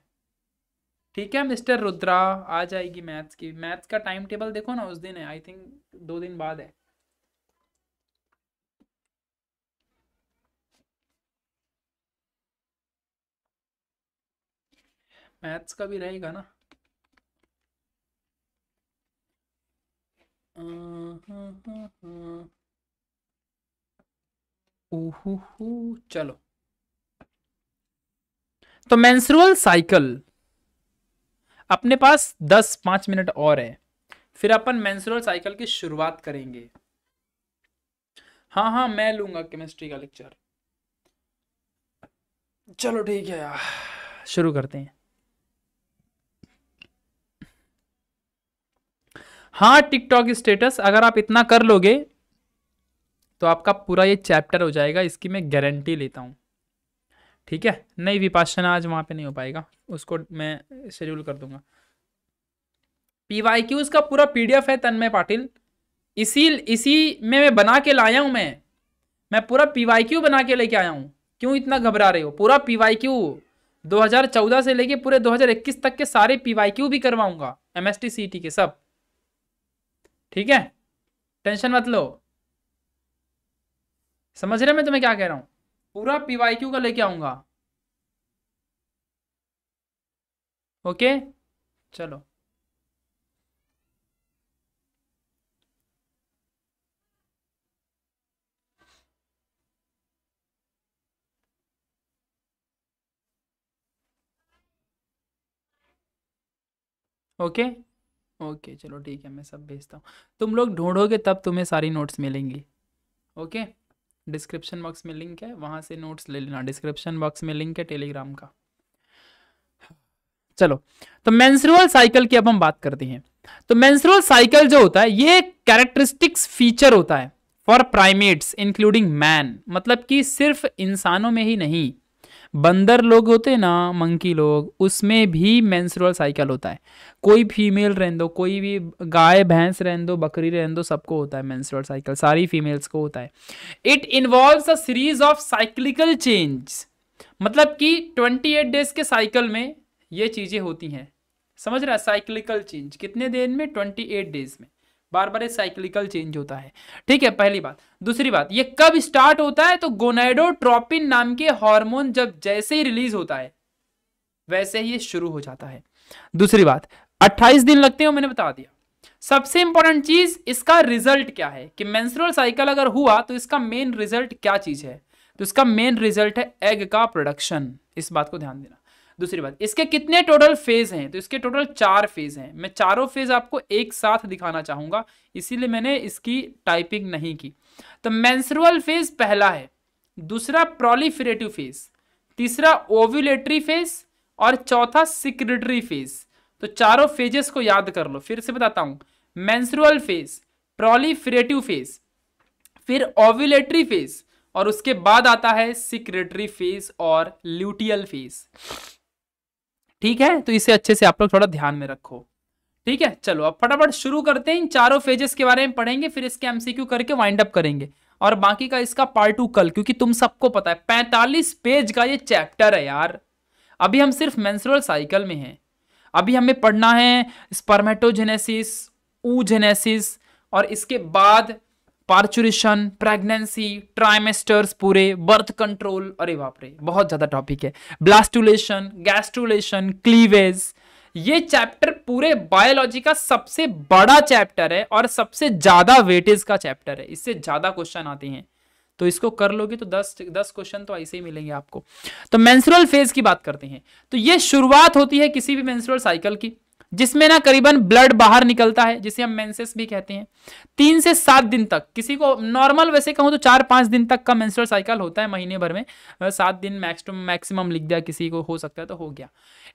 ठीक है मिस्टर रुद्रा आ जाएगी मैथ्स की मैथ्स का टाइम टेबल देखो ना उस दिन है आई थिंक दो दिन बाद है मैथ्स का भी रहेगा ना हम्म, हम्म, हम्म।, हम्म चलो तो मेंस्ट्रुअल साइकिल अपने पास दस पांच मिनट और है फिर अपन मेंस्ट्रुअल साइकिल की शुरुआत करेंगे हाँ हाँ मैं लूंगा केमिस्ट्री का लेक्चर चलो ठीक है यार शुरू करते हैं हाँ टिकटॉक स्टेटस अगर आप इतना कर लोगे तो आपका पूरा ये चैप्टर हो जाएगा इसकी मैं गारंटी लेता हूं ठीक है नहीं विपाशन आज वहाँ पे नहीं हो पाएगा उसको मैं शेड्यूल कर दूंगा पी वाई क्यूज का पूरा एफ है तन्मय पाटिल इसी इसी में मैं बना के लाया हूँ मैं मैं पूरा पी वाई क्यू बना के लेके आया हूँ क्यों इतना घबरा रहे हो पूरा पी वाई क्यू दो हजार चौदह से लेके पूरे दो हजार इक्कीस तक के सारे पी वाई क्यू भी करवाऊंगा M S T C T के सब ठीक है टेंशन मत लो समझ रहे मैं तुम्हें क्या कह रहा हूँ पूरा पीवाई क्यू का लेके आऊंगा ओके चलो ओके ओके चलो ठीक है मैं सब भेजता हूँ तुम लोग ढूंढोगे तब तुम्हें सारी नोट्स मिलेंगी ओके डिस्क्रिप्शन बॉक्स में लिंक है वहाँ से नोट्स ले लेना डिस्क्रिप्शन बॉक्स में लिंक है टेलीग्राम का चलो तो मेंस्ट्रुअल साइकिल की अब हम बात करते हैं तो मेंस्ट्रुअल साइकिल जो होता है ये कैरेक्टरिस्टिक्स फीचर होता है फॉर प्राइमेट्स इंक्लूडिंग मैन मतलब कि सिर्फ इंसानों में ही नहीं बंदर लोग होते हैं ना मंकी लोग उसमें भी मैंसुरल साइकिल होता है कोई फीमेल रहने दो कोई भी गाय भैंस रहने दो बकरी रहने दो सबको होता है मैंसुरल साइकिल सारी फीमेल्स को होता है it involves a series of cyclical change मतलब कि 28 डेज के साइकिल में ये चीज़ें होती हैं समझ रहा है साइक्लिकल चेंज कितने दिन में 28 डेज में बार बार ये साइक्लिकल चेंज होता है ठीक है पहली बात दूसरी बात ये कब स्टार्ट होता है तो गोनाइडोट्रोपिन नाम के हार्मोन जब जैसे ही रिलीज होता है वैसे ही ये शुरू हो जाता है दूसरी बात 28 दिन लगते हैं मैंने बता दिया सबसे इंपॉर्टेंट चीज इसका रिजल्ट क्या है कि मेंस्ट्रुअल साइकिल अगर हुआ तो इसका मेन रिजल्ट क्या चीज है तो इसका मेन रिजल्ट है एग का प्रोडक्शन इस बात को ध्यान देना दूसरी बात इसके कितने टोटल फेज हैं तो इसके टोटल चार फेज हैं मैं चारों फेज आपको एक साथ दिखाना चाहूंगा इसीलिए मैंने इसकी टाइपिंग नहीं की तो मैंसरुअल फेज पहला है दूसरा प्रोलीफिरेटिव फेज तीसरा ओव्यूलेटरी फेज और चौथा सिक्रेटरी फेज तो चारों फेजेस को याद कर लो फिर से बताता हूँ मैंसरुअल फेज प्रोलीफिरेटिव फेज फिर ओव्यूलेटरी फेज और उसके बाद आता है सिक्रेटरी फेज और ल्यूटियल फेज ठीक है तो इसे अच्छे से आप लोग थोड़ा ध्यान में रखो ठीक है चलो अब फटाफट शुरू करते हैं इन चारों फेजेस के बारे में पढ़ेंगे फिर इसके एमसीक्यू करके वाइंड अप करेंगे और बाकी का इसका पार्ट टू कल क्योंकि तुम सबको पता है पैंतालीस पेज का ये चैप्टर है यार अभी हम सिर्फ मेंस्ट्रुअल साइकिल में हैं अभी हमें पढ़ना है स्पर्मेटोजेनेसिस ऊजेनेसिस और इसके बाद पार्चुरेशन प्रेगनेंसी ट्राइमेस्टर्स पूरे बर्थ कंट्रोल अरे बाप रे बहुत ज़्यादा टॉपिक है ब्लास्टुलेशन गैस्ट्रुलेशन क्लीवेज ये चैप्टर पूरे बायोलॉजी का सबसे बड़ा चैप्टर है और सबसे ज़्यादा वेटेज का चैप्टर है इससे ज़्यादा क्वेश्चन आते हैं तो इसको कर लोगे तो दस दस क्वेश्चन तो ऐसे ही मिलेंगे आपको तो मेंस्ट्रुअल फेज की बात करते हैं तो ये शुरुआत होती है किसी भी मेंस्ट्रुअल साइकिल की जिसमें ना करीबन ब्लड बाहर निकलता है जिसे हम मेंसेस भी कहते हैं तीन से सात दिन तक किसी को नॉर्मल वैसे कहूँ तो चार पाँच दिन तक का मेंस्ट्रुअल साइकिल होता है महीने भर में सात दिन मैक्सिमम मैक्सिमम लिख दिया किसी को हो सकता है तो हो गया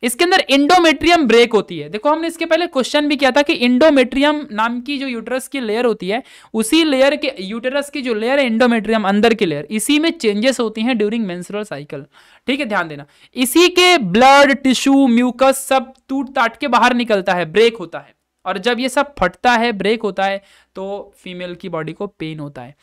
इसके अंदर इंडोमेट्रियम ब्रेक होती है देखो हमने इसके पहले क्वेश्चन भी किया था कि इंडोमेट्रियम नाम की जो यूटरस की लेयर होती है उसी लेयर के यूटरस की जो लेयर है इंडोमेट्रियम अंदर की लेयर इसी में चेंजेस होती हैं ड्यूरिंग मेंस्ट्रुअल साइकिल ठीक है ध्यान देना इसी के ब्लड टिश्यू म्यूकस सब टूट ताट के बाहर निकल निकलता है ब्रेक होता है और जब ये सब फटता है ब्रेक होता है तो फीमेल की बॉडी को पेन होता है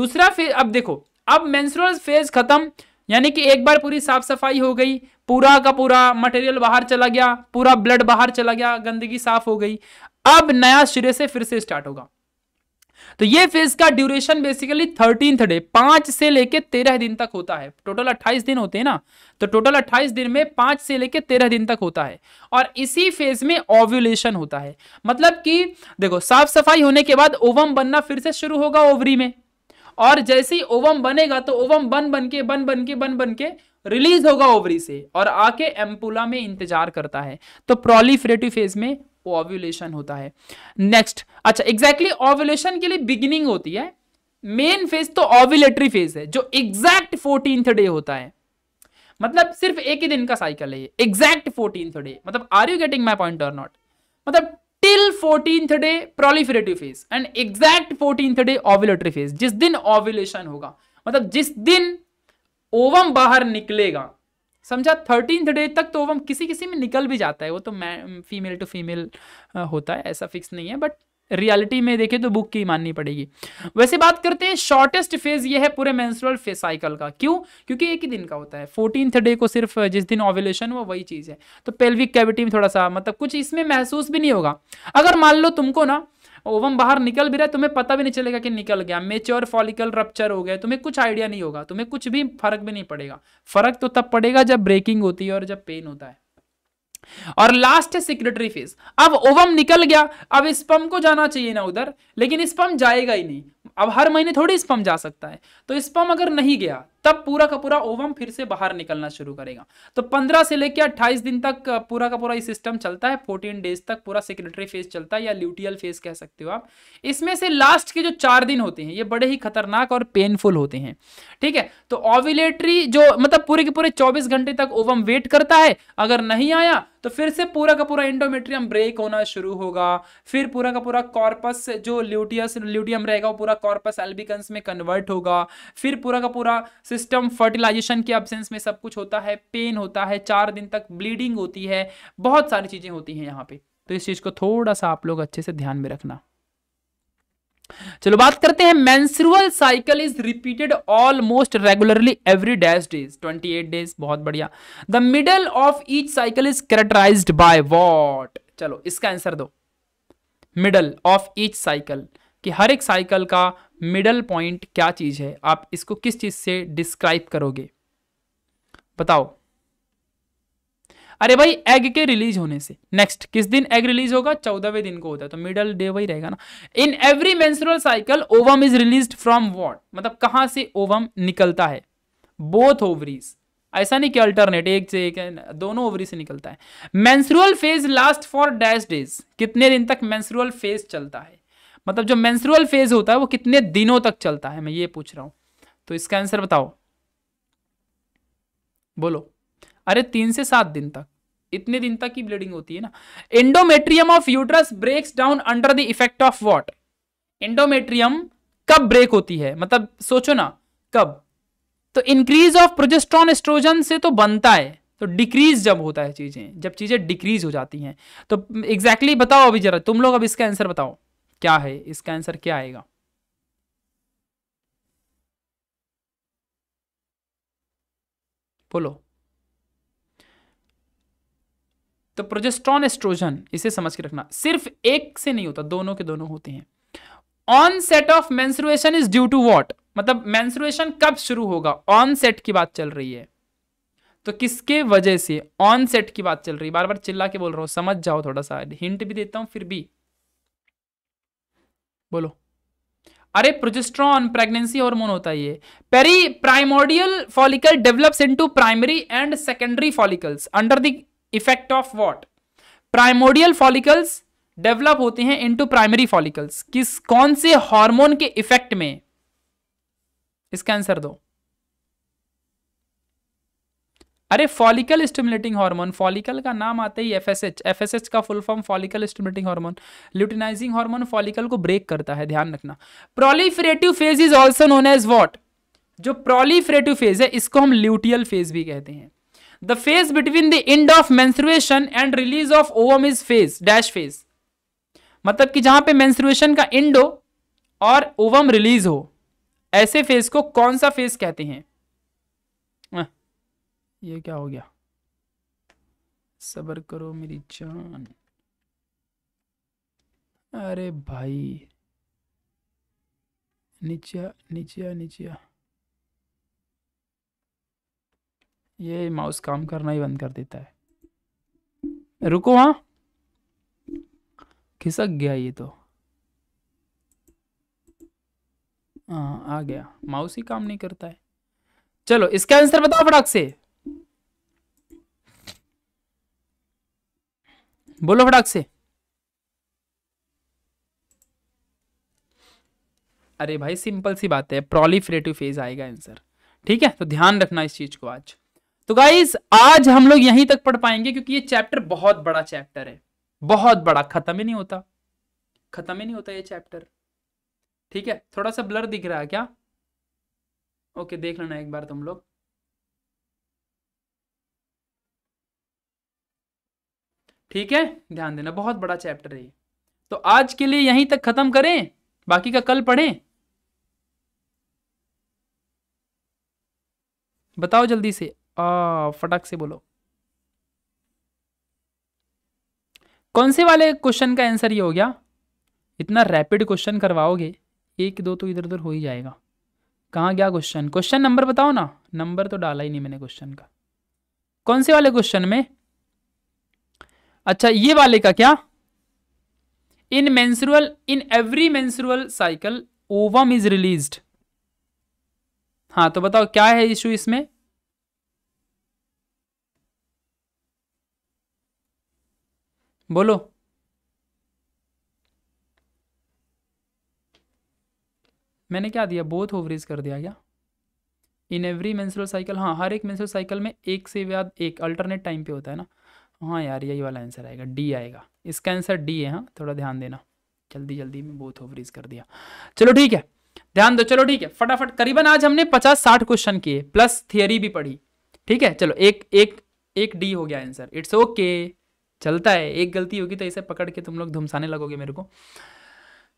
दूसरा फेज अब देखो अब मेंस्ट्रुअल फेज खत्म यानी कि एक बार पूरी साफ सफाई हो गई पूरा का पूरा मटेरियल बाहर चला गया पूरा ब्लड बाहर चला गया गंदगी साफ हो गई अब नया सिरे से फिर से स्टार्ट होगा तो ये फेज का ड्यूरेशन बेसिकली थर्टीन डे पांच से लेकर तेरह दिन तक होता है टोटल अट्ठाईस दिन होते हैं ना तो टोटल अट्ठाईस दिन में पांच से लेकर तेरह दिन तक होता है और इसी फेज में ओव्यूलेशन होता है मतलब कि देखो साफ सफाई होने के बाद ओवम बनना फिर से शुरू होगा ओवरी में और जैसे ही ओवम बनेगा तो ओवम बन बन के बन बन के बन बन के रिलीज होगा ओवरी से और आके एम्पुला में इंतजार करता है तो प्रोलीफरेटिव फेज में ओव्यूलेशन होता है नेक्स्ट अच्छा एग्जैक्टली exactly ओव्यूलेशन के लिए बिगिनिंग होती है मेन फेज तो ओव्यूलेटरी फेज है जो एग्जैक्ट फोर्टीन डे होता है मतलब सिर्फ एक ही दिन का साइकिल है एग्जैक्ट फोर्टीन डे मतलब are you getting my point और नॉट मतलब till fourteen day proliferative phase and exact fourteen day ovulatory phase जिस दिन ओव्यूलेशन होगा मतलब जिस दिन ओवम बाहर निकलेगा समझा थर्टीन डे तक तो ओवम किसी किसी में निकल भी जाता है वो तो मैं फीमेल टू फीमेल होता है ऐसा फिक्स नहीं है बट रियलिटी में देखें तो बुक की माननी पड़ेगी वैसे बात करते हैं शॉर्टेस्ट फेज ये है पूरे मेंस्ट्रुअल फेज साइकिल का क्यों क्योंकि एक ही दिन का होता है फोर्टीनथ डे को सिर्फ जिस दिन ओवुलेशन हुआ वही चीज़ है तो पेल्विक कैविटी में थोड़ा सा मतलब कुछ इसमें महसूस भी नहीं होगा अगर मान लो तुमको ना ओवम बाहर निकल भी रहा है तुम्हें पता भी नहीं चलेगा कि निकल गया मेच्योर फॉलिकल रप्चर हो गया तुम्हें कुछ आइडिया नहीं होगा तुम्हें कुछ भी फर्क भी नहीं पड़ेगा फर्क तो तब पड़ेगा जब ब्रेकिंग होती है और जब पेन होता है और लास्ट है सिक्रेटरी फेज अब ओवम निकल गया अब स्पम को जाना चाहिए ना उधर लेकिन स्पम जाएगा ही नहीं अब हर महीने थोड़ी स्पम जा सकता है तो स्पम अगर नहीं गया तब पूरा का पूरा ओवम फिर से बाहर निकलना शुरू करेगा तो 15 से लेकर 28 दिन तक पूरा का पूरा सिस्टम चलता है 14 डेज तक पूरा सेक्रेटरी फेज चलता है या ल्यूटियल फेज कह सकते हो आप इसमें से लास्ट के जो चार दिन होते हैं ये बड़े ही खतरनाक और पेनफुल होते हैं ठीक है तो ऑविलेटरी जो मतलब पूरे के पूरे चौबीस घंटे तक ओवम वेट करता है अगर नहीं आया तो फिर से पूरा का पूरा इंडोमेट्रियम ब्रेक होना शुरू होगा फिर पूरा का पूरा कॉर्पस जो ल्यूटियस ल्यूटियम रहेगा वो पूरा कॉर्पस एल्बिकन्स में कन्वर्ट होगा फिर पूरा का पूरा सिस्टम फर्टिलाइजेशन के एबसेंस में सब कुछ होता है पेन होता है चार दिन तक ब्लीडिंग होती है बहुत सारी चीज़ें होती हैं यहाँ पे तो इस चीज़ को थोड़ा सा आप लोग अच्छे से ध्यान में रखना चलो बात करते हैं menstrual cycle is repeated almost regularly every dash days 28 days बहुत बढ़िया the middle of each cycle is characterize by what चलो इसका आंसर दो मिडल ऑफ ईच साइकिल कि हर एक साइकिल का मिडल पॉइंट क्या चीज है आप इसको किस चीज से डिस्क्राइब करोगे बताओ अरे भाई एग के रिलीज होने से नेक्स्ट किस दिन एग रिलीज होगा चौदहवें दिन को होता है तो मिडल डे वही रहेगा ना in every menstrual cycle ovum is release from what मतलब कहां से ओवम निकलता है बोथ ओवरीज ऐसा नहीं कि अल्टरनेट एक से एक दोनों ओवरी से निकलता है menstrual phase last for dash days कितने दिन तक मेंस्ट्रुअल फेज चलता है मतलब जो मेंस्ट्रुअल फेज होता है वो कितने दिनों तक चलता है मैं ये पूछ रहा हूं तो इसका आंसर बताओ बोलो अरे तीन से सात दिन तक इतने दिन तक की ब्लीडिंग होती है ना endometrium of uterus breaks down under the effect of what endometrium कब ब्रेक होती है मतलब सोचो ना कब तो इंक्रीज ऑफ प्रोजेस्ट्रॉन एस्ट्रोजन से तो बनता है तो डिक्रीज जब होता है चीजें जब चीजें डिक्रीज हो जाती हैं तो एग्जैक्टली exactly बताओ अभी जरा तुम लोग अब इसका आंसर बताओ क्या है इसका आंसर क्या आएगा बोलो तो प्रोजेस्ट्रॉन एस्ट्रोजन इसे समझ के रखना सिर्फ एक से नहीं होता दोनों के दोनों होते हैं onset of menstruation is due to what मतलब मेंसुरेशन कब शुरू होगा ऑन सेट की बात चल रही है तो किसके वजह से ऑन सेट की बात चल रही बार बार चिल्ला के बोल रहा हूं समझ जाओ थोड़ा सा हिंट भी देता हूं फिर भी बोलो अरे प्रोजेस्ट्रॉन प्रेगनेंसी हार्मोन होता है ये peri primordial follicle develops into primary and secondary follicles under the effect of what primordial follicles develop होते हैं इनटू प्राइमरी फॉलिकल्स किस कौन से हार्मोन के इफेक्ट में इसका आंसर दो अरे फॉलिकल स्टिमुलेटिंग हार्मोन फॉलिकल का नाम आता ही एफएसएच एफएसएच का full form follicle stimulating hormone luteinizing hormone follicle को ब्रेक करता है ध्यान रखना proliferative phase is also known as what जो प्रोलिफरेटिव फेज है इसको हम ल्यूटियल फेज भी कहते हैं the phase between the end of menstruation and release of ovum is phase dash phase मतलब कि जहां पे मेंस्ट्रुएशन का एंड हो और ओवम रिलीज हो ऐसे फेज को कौन सा फेज कहते हैं ये क्या हो गया सबर करो मेरी जान अरे भाई नीचे नीचे नीचे ये माउस काम करना ही बंद कर देता है रुको हाँ खिसक गया ये तो आ, हाँ, आ गया माउस ही काम नहीं करता है चलो इसका आंसर बताओ फटाक से बोलो फटाक से अरे भाई सिंपल सी बात है प्रोलीफ्रेटिव फेज आएगा आंसर ठीक है तो ध्यान रखना इस चीज को आज तो गाइज आज हम लोग यहीं तक पढ़ पाएंगे क्योंकि ये चैप्टर बहुत बड़ा चैप्टर है बहुत बड़ा खत्म ही नहीं होता खत्म ही नहीं होता ये चैप्टर ठीक है थोड़ा सा ब्लर दिख रहा है क्या ओके देख लेना एक बार तुम लोग ठीक है ध्यान देना बहुत बड़ा चैप्टर है तो आज के लिए यहीं तक खत्म करें बाकी का कल पढ़ें बताओ जल्दी से फटाक फटक से बोलो कौन से वाले क्वेश्चन का आंसर ये हो गया इतना रैपिड क्वेश्चन करवाओगे एक दो तो इधर उधर हो ही जाएगा कहाँ गया क्वेश्चन क्वेश्चन नंबर बताओ ना नंबर तो डाला ही नहीं मैंने क्वेश्चन का कौन से वाले क्वेश्चन में अच्छा ये वाले का क्या in menstrual in every menstrual cycle ovum is released हाँ तो बताओ क्या है इशू इसमें बोलो मैंने क्या दिया बोथ ओवरीज कर दिया क्या इन एवरी मेंस्ट्रुअल साइकिल हाँ हर एक मेंस्ट्रुअल साइकिल में एक से याद एक अल्टरनेट टाइम पे होता है ना हाँ यार यही वाला आंसर आएगा डी आएगा इसका आंसर डी है हाँ थोड़ा ध्यान देना जल्दी जल्दी में बोथ ओवरीज कर दिया चलो ठीक है ध्यान दो चलो ठीक है फटाफट करीबन आज हमने पचास साठ क्वेश्चन किए प्लस थियरी भी पढ़ी ठीक है चलो एक एक एक डी हो गया आंसर इट्स ओके okay. चलता है एक गलती होगी तो ऐसे पकड़ के तुम लोग धमसाने लगोगे मेरे को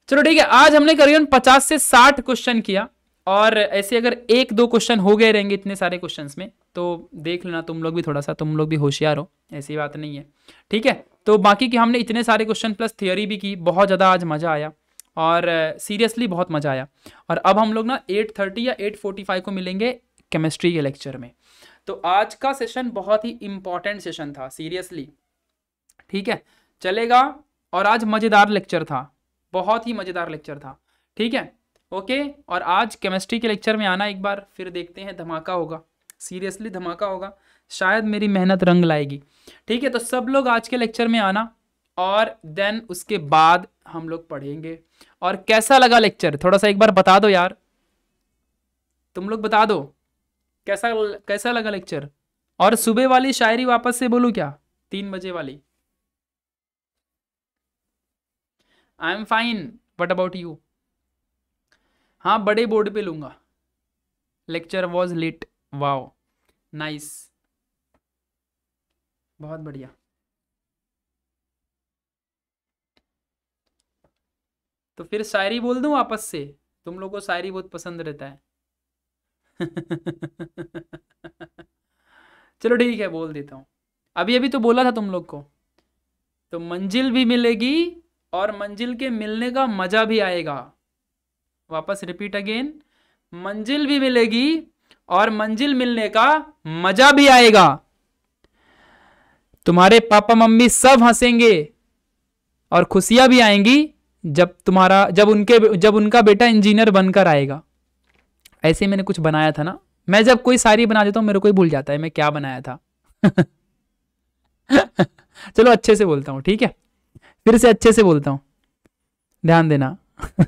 चलो ठीक है आज हमने करीबन पचास से साठ क्वेश्चन किया और ऐसे अगर एक दो क्वेश्चन हो गए रहेंगे इतने सारे क्वेश्चंस में तो देख लेना तुम लोग भी थोड़ा सा तुम लोग भी होशियार हो ऐसी बात नहीं है ठीक है तो बाकी कि हमने इतने सारे क्वेश्चन प्लस थियोरी भी की बहुत ज़्यादा आज मज़ा आया और सीरियसली बहुत मज़ा आया और अब हम लोग ना एट थर्टी या एट फोर्टी फाइव को मिलेंगे केमिस्ट्री के लेक्चर में तो आज का सेशन बहुत ही इम्पॉर्टेंट सेशन था सीरियसली ठीक है चलेगा और आज मज़ेदार लेक्चर था बहुत ही मज़ेदार लेक्चर था ठीक है ओके और आज केमिस्ट्री के लेक्चर में आना एक बार फिर देखते हैं धमाका होगा सीरियसली धमाका होगा शायद मेरी मेहनत रंग लाएगी ठीक है तो सब लोग आज के लेक्चर में आना और देन उसके बाद हम लोग पढ़ेंगे और कैसा लगा लेक्चर थोड़ा सा एक बार बता दो यार तुम लोग बता दो कैसा कैसा लगा लेक्चर और सुबह वाली शायरी वापस से बोलूँ क्या तीन बजे वाली I am fine what about you हाँ बड़े बोर्ड पे लूंगा lecture was late wow nice बहुत बढ़िया तो फिर शायरी बोल दू आपस से तुम लोग को शायरी बहुत पसंद रहता है चलो ठीक है बोल देता हूँ अभी अभी तो बोला था तुम लोग को तो मंजिल भी मिलेगी और मंजिल के मिलने का मज़ा भी आएगा वापस रिपीट अगेन मंजिल भी मिलेगी और मंजिल मिलने का मज़ा भी आएगा तुम्हारे पापा मम्मी सब हंसेंगे और खुशियां भी आएंगी जब तुम्हारा जब उनके जब उनका बेटा इंजीनियर बनकर आएगा ऐसे मैंने कुछ बनाया था ना मैं जब कोई सारी बना देता हूँ मेरे को ही भूल जाता है मैं क्या बनाया था चलो अच्छे से बोलता हूं ठीक है फिर से अच्छे से बोलता हूँ ध्यान देना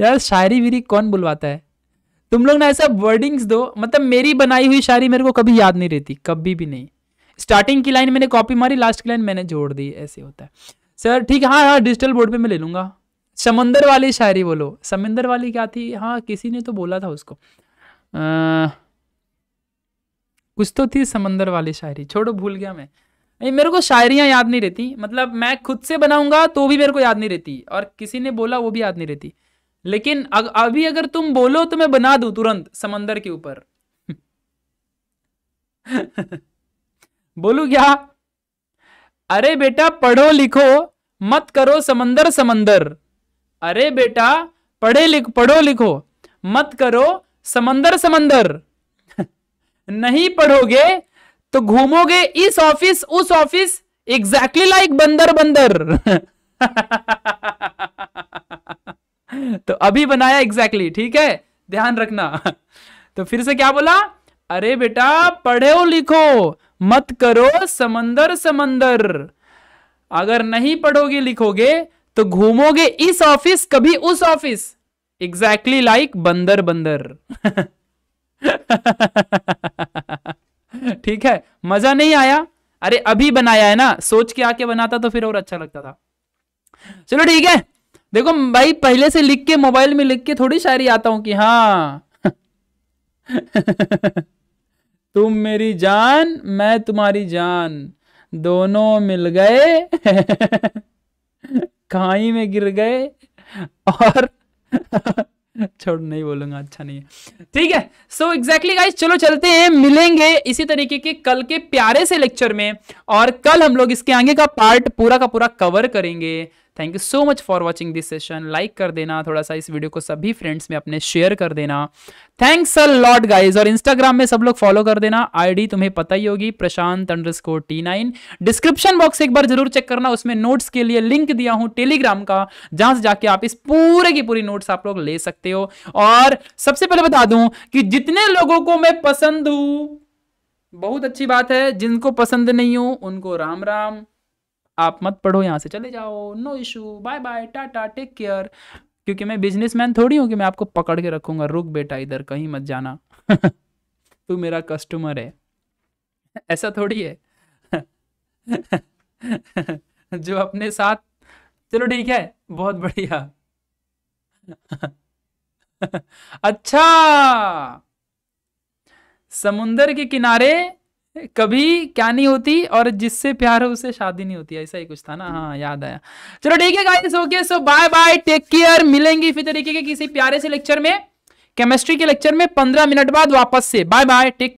यार शायरी वीरी कौन बुलवाता है तुम लोग ना ऐसा वर्डिंग्स दो मतलब मेरी बनाई हुई शायरी मेरे को कभी याद नहीं रहती कभी भी नहीं स्टार्टिंग की लाइन मैंने कॉपी मारी लास्ट की लाइन मैंने जोड़ दी ऐसे होता है सर ठीक हाँ हाँ डिजिटल बोर्ड पे मैं ले लूंगा समंदर वाली शायरी बोलो समंदर वाली क्या थी हाँ किसी ने तो बोला था उसको आ, कुछ तो थी समंदर वाली शायरी छोड़ो भूल गया मैं मेरे को शायरियाँ याद नहीं रहती मतलब मैं खुद से बनाऊंगा तो भी मेरे को याद नहीं रहती और किसी ने बोला वो भी याद नहीं रहती लेकिन अग, अभी अगर तुम बोलो तो मैं बना दू तुरंत समंदर के ऊपर बोलू क्या अरे बेटा पढ़ो लिखो मत करो समंदर समंदर अरे बेटा पढ़े लिख पढ़ो लिखो मत करो समंदर समंदर नहीं पढ़ोगे तो घूमोगे इस ऑफिस उस ऑफिस एग्जैक्टली लाइक बंदर बंदर तो अभी बनाया एग्जैक्टली exactly, ठीक है ध्यान रखना तो फिर से क्या बोला अरे बेटा पढ़ो लिखो मत करो समंदर समंदर अगर नहीं पढ़ोगे लिखोगे तो घूमोगे इस ऑफिस कभी उस ऑफिस एग्जैक्टली लाइक बंदर बंदर ठीक है मजा नहीं आया अरे अभी बनाया है ना सोच के आके बनाता तो फिर और अच्छा लगता था चलो ठीक है देखो भाई पहले से लिख के मोबाइल में लिख के थोड़ी शायरी आता हूं कि हाँ तुम मेरी जान मैं तुम्हारी जान दोनों मिल गए खाई में गिर गए और छोड़ नहीं बोलूंगा अच्छा नहीं है ठीक है सो एग्जैक्टली गाइस चलो चलते हैं मिलेंगे इसी तरीके के कल के प्यारे से लेक्चर में और कल हम लोग इसके आगे का पार्ट पूरा का पूरा कवर करेंगे thank you so much for watching this session like कर देना थोड़ा सा इस वीडियो को सभी फ्रेंड्स में अपने शेयर कर देना थैंक्स अ लॉट गाइज और इंस्टाग्राम में सब लोग फॉलो कर देना आईडी तुम्हें पता ही होगी Prashant underscore T nine description box एक बार जरूर चेक करना उसमें नोट्स के लिए लिंक दिया हूं टेलीग्राम का जहां से जाके आप इस पूरे की पूरी नोट्स आप लोग ले सकते हो और सबसे पहले बता दूं कि जितने लोगों को मैं पसंद हूं बहुत अच्छी बात है जिनको पसंद नहीं हूं उनको राम राम आप मत पढ़ो यहां से चले जाओ no issue bye bye tata take care क्योंकि मैं बिजनेसमैन थोड़ी हूँ कि मैं आपको पकड़ के रखूंगा रुक बेटा इधर कहीं मत जाना तू मेरा कस्टमर है ऐसा थोड़ी है जो अपने साथ चलो ठीक है बहुत बढ़िया अच्छा समुंदर के किनारे कभी क्या नहीं होती और जिससे प्यार हो उससे शादी नहीं होती ऐसा ही कुछ था ना हाँ याद आया चलो ठीक है guys okay so bye bye take care मिलेंगे फिर तरीके के किसी प्यारे से लेक्चर में केमिस्ट्री के लेक्चर में पंद्रह मिनट बाद वापस से बाय बाय टेक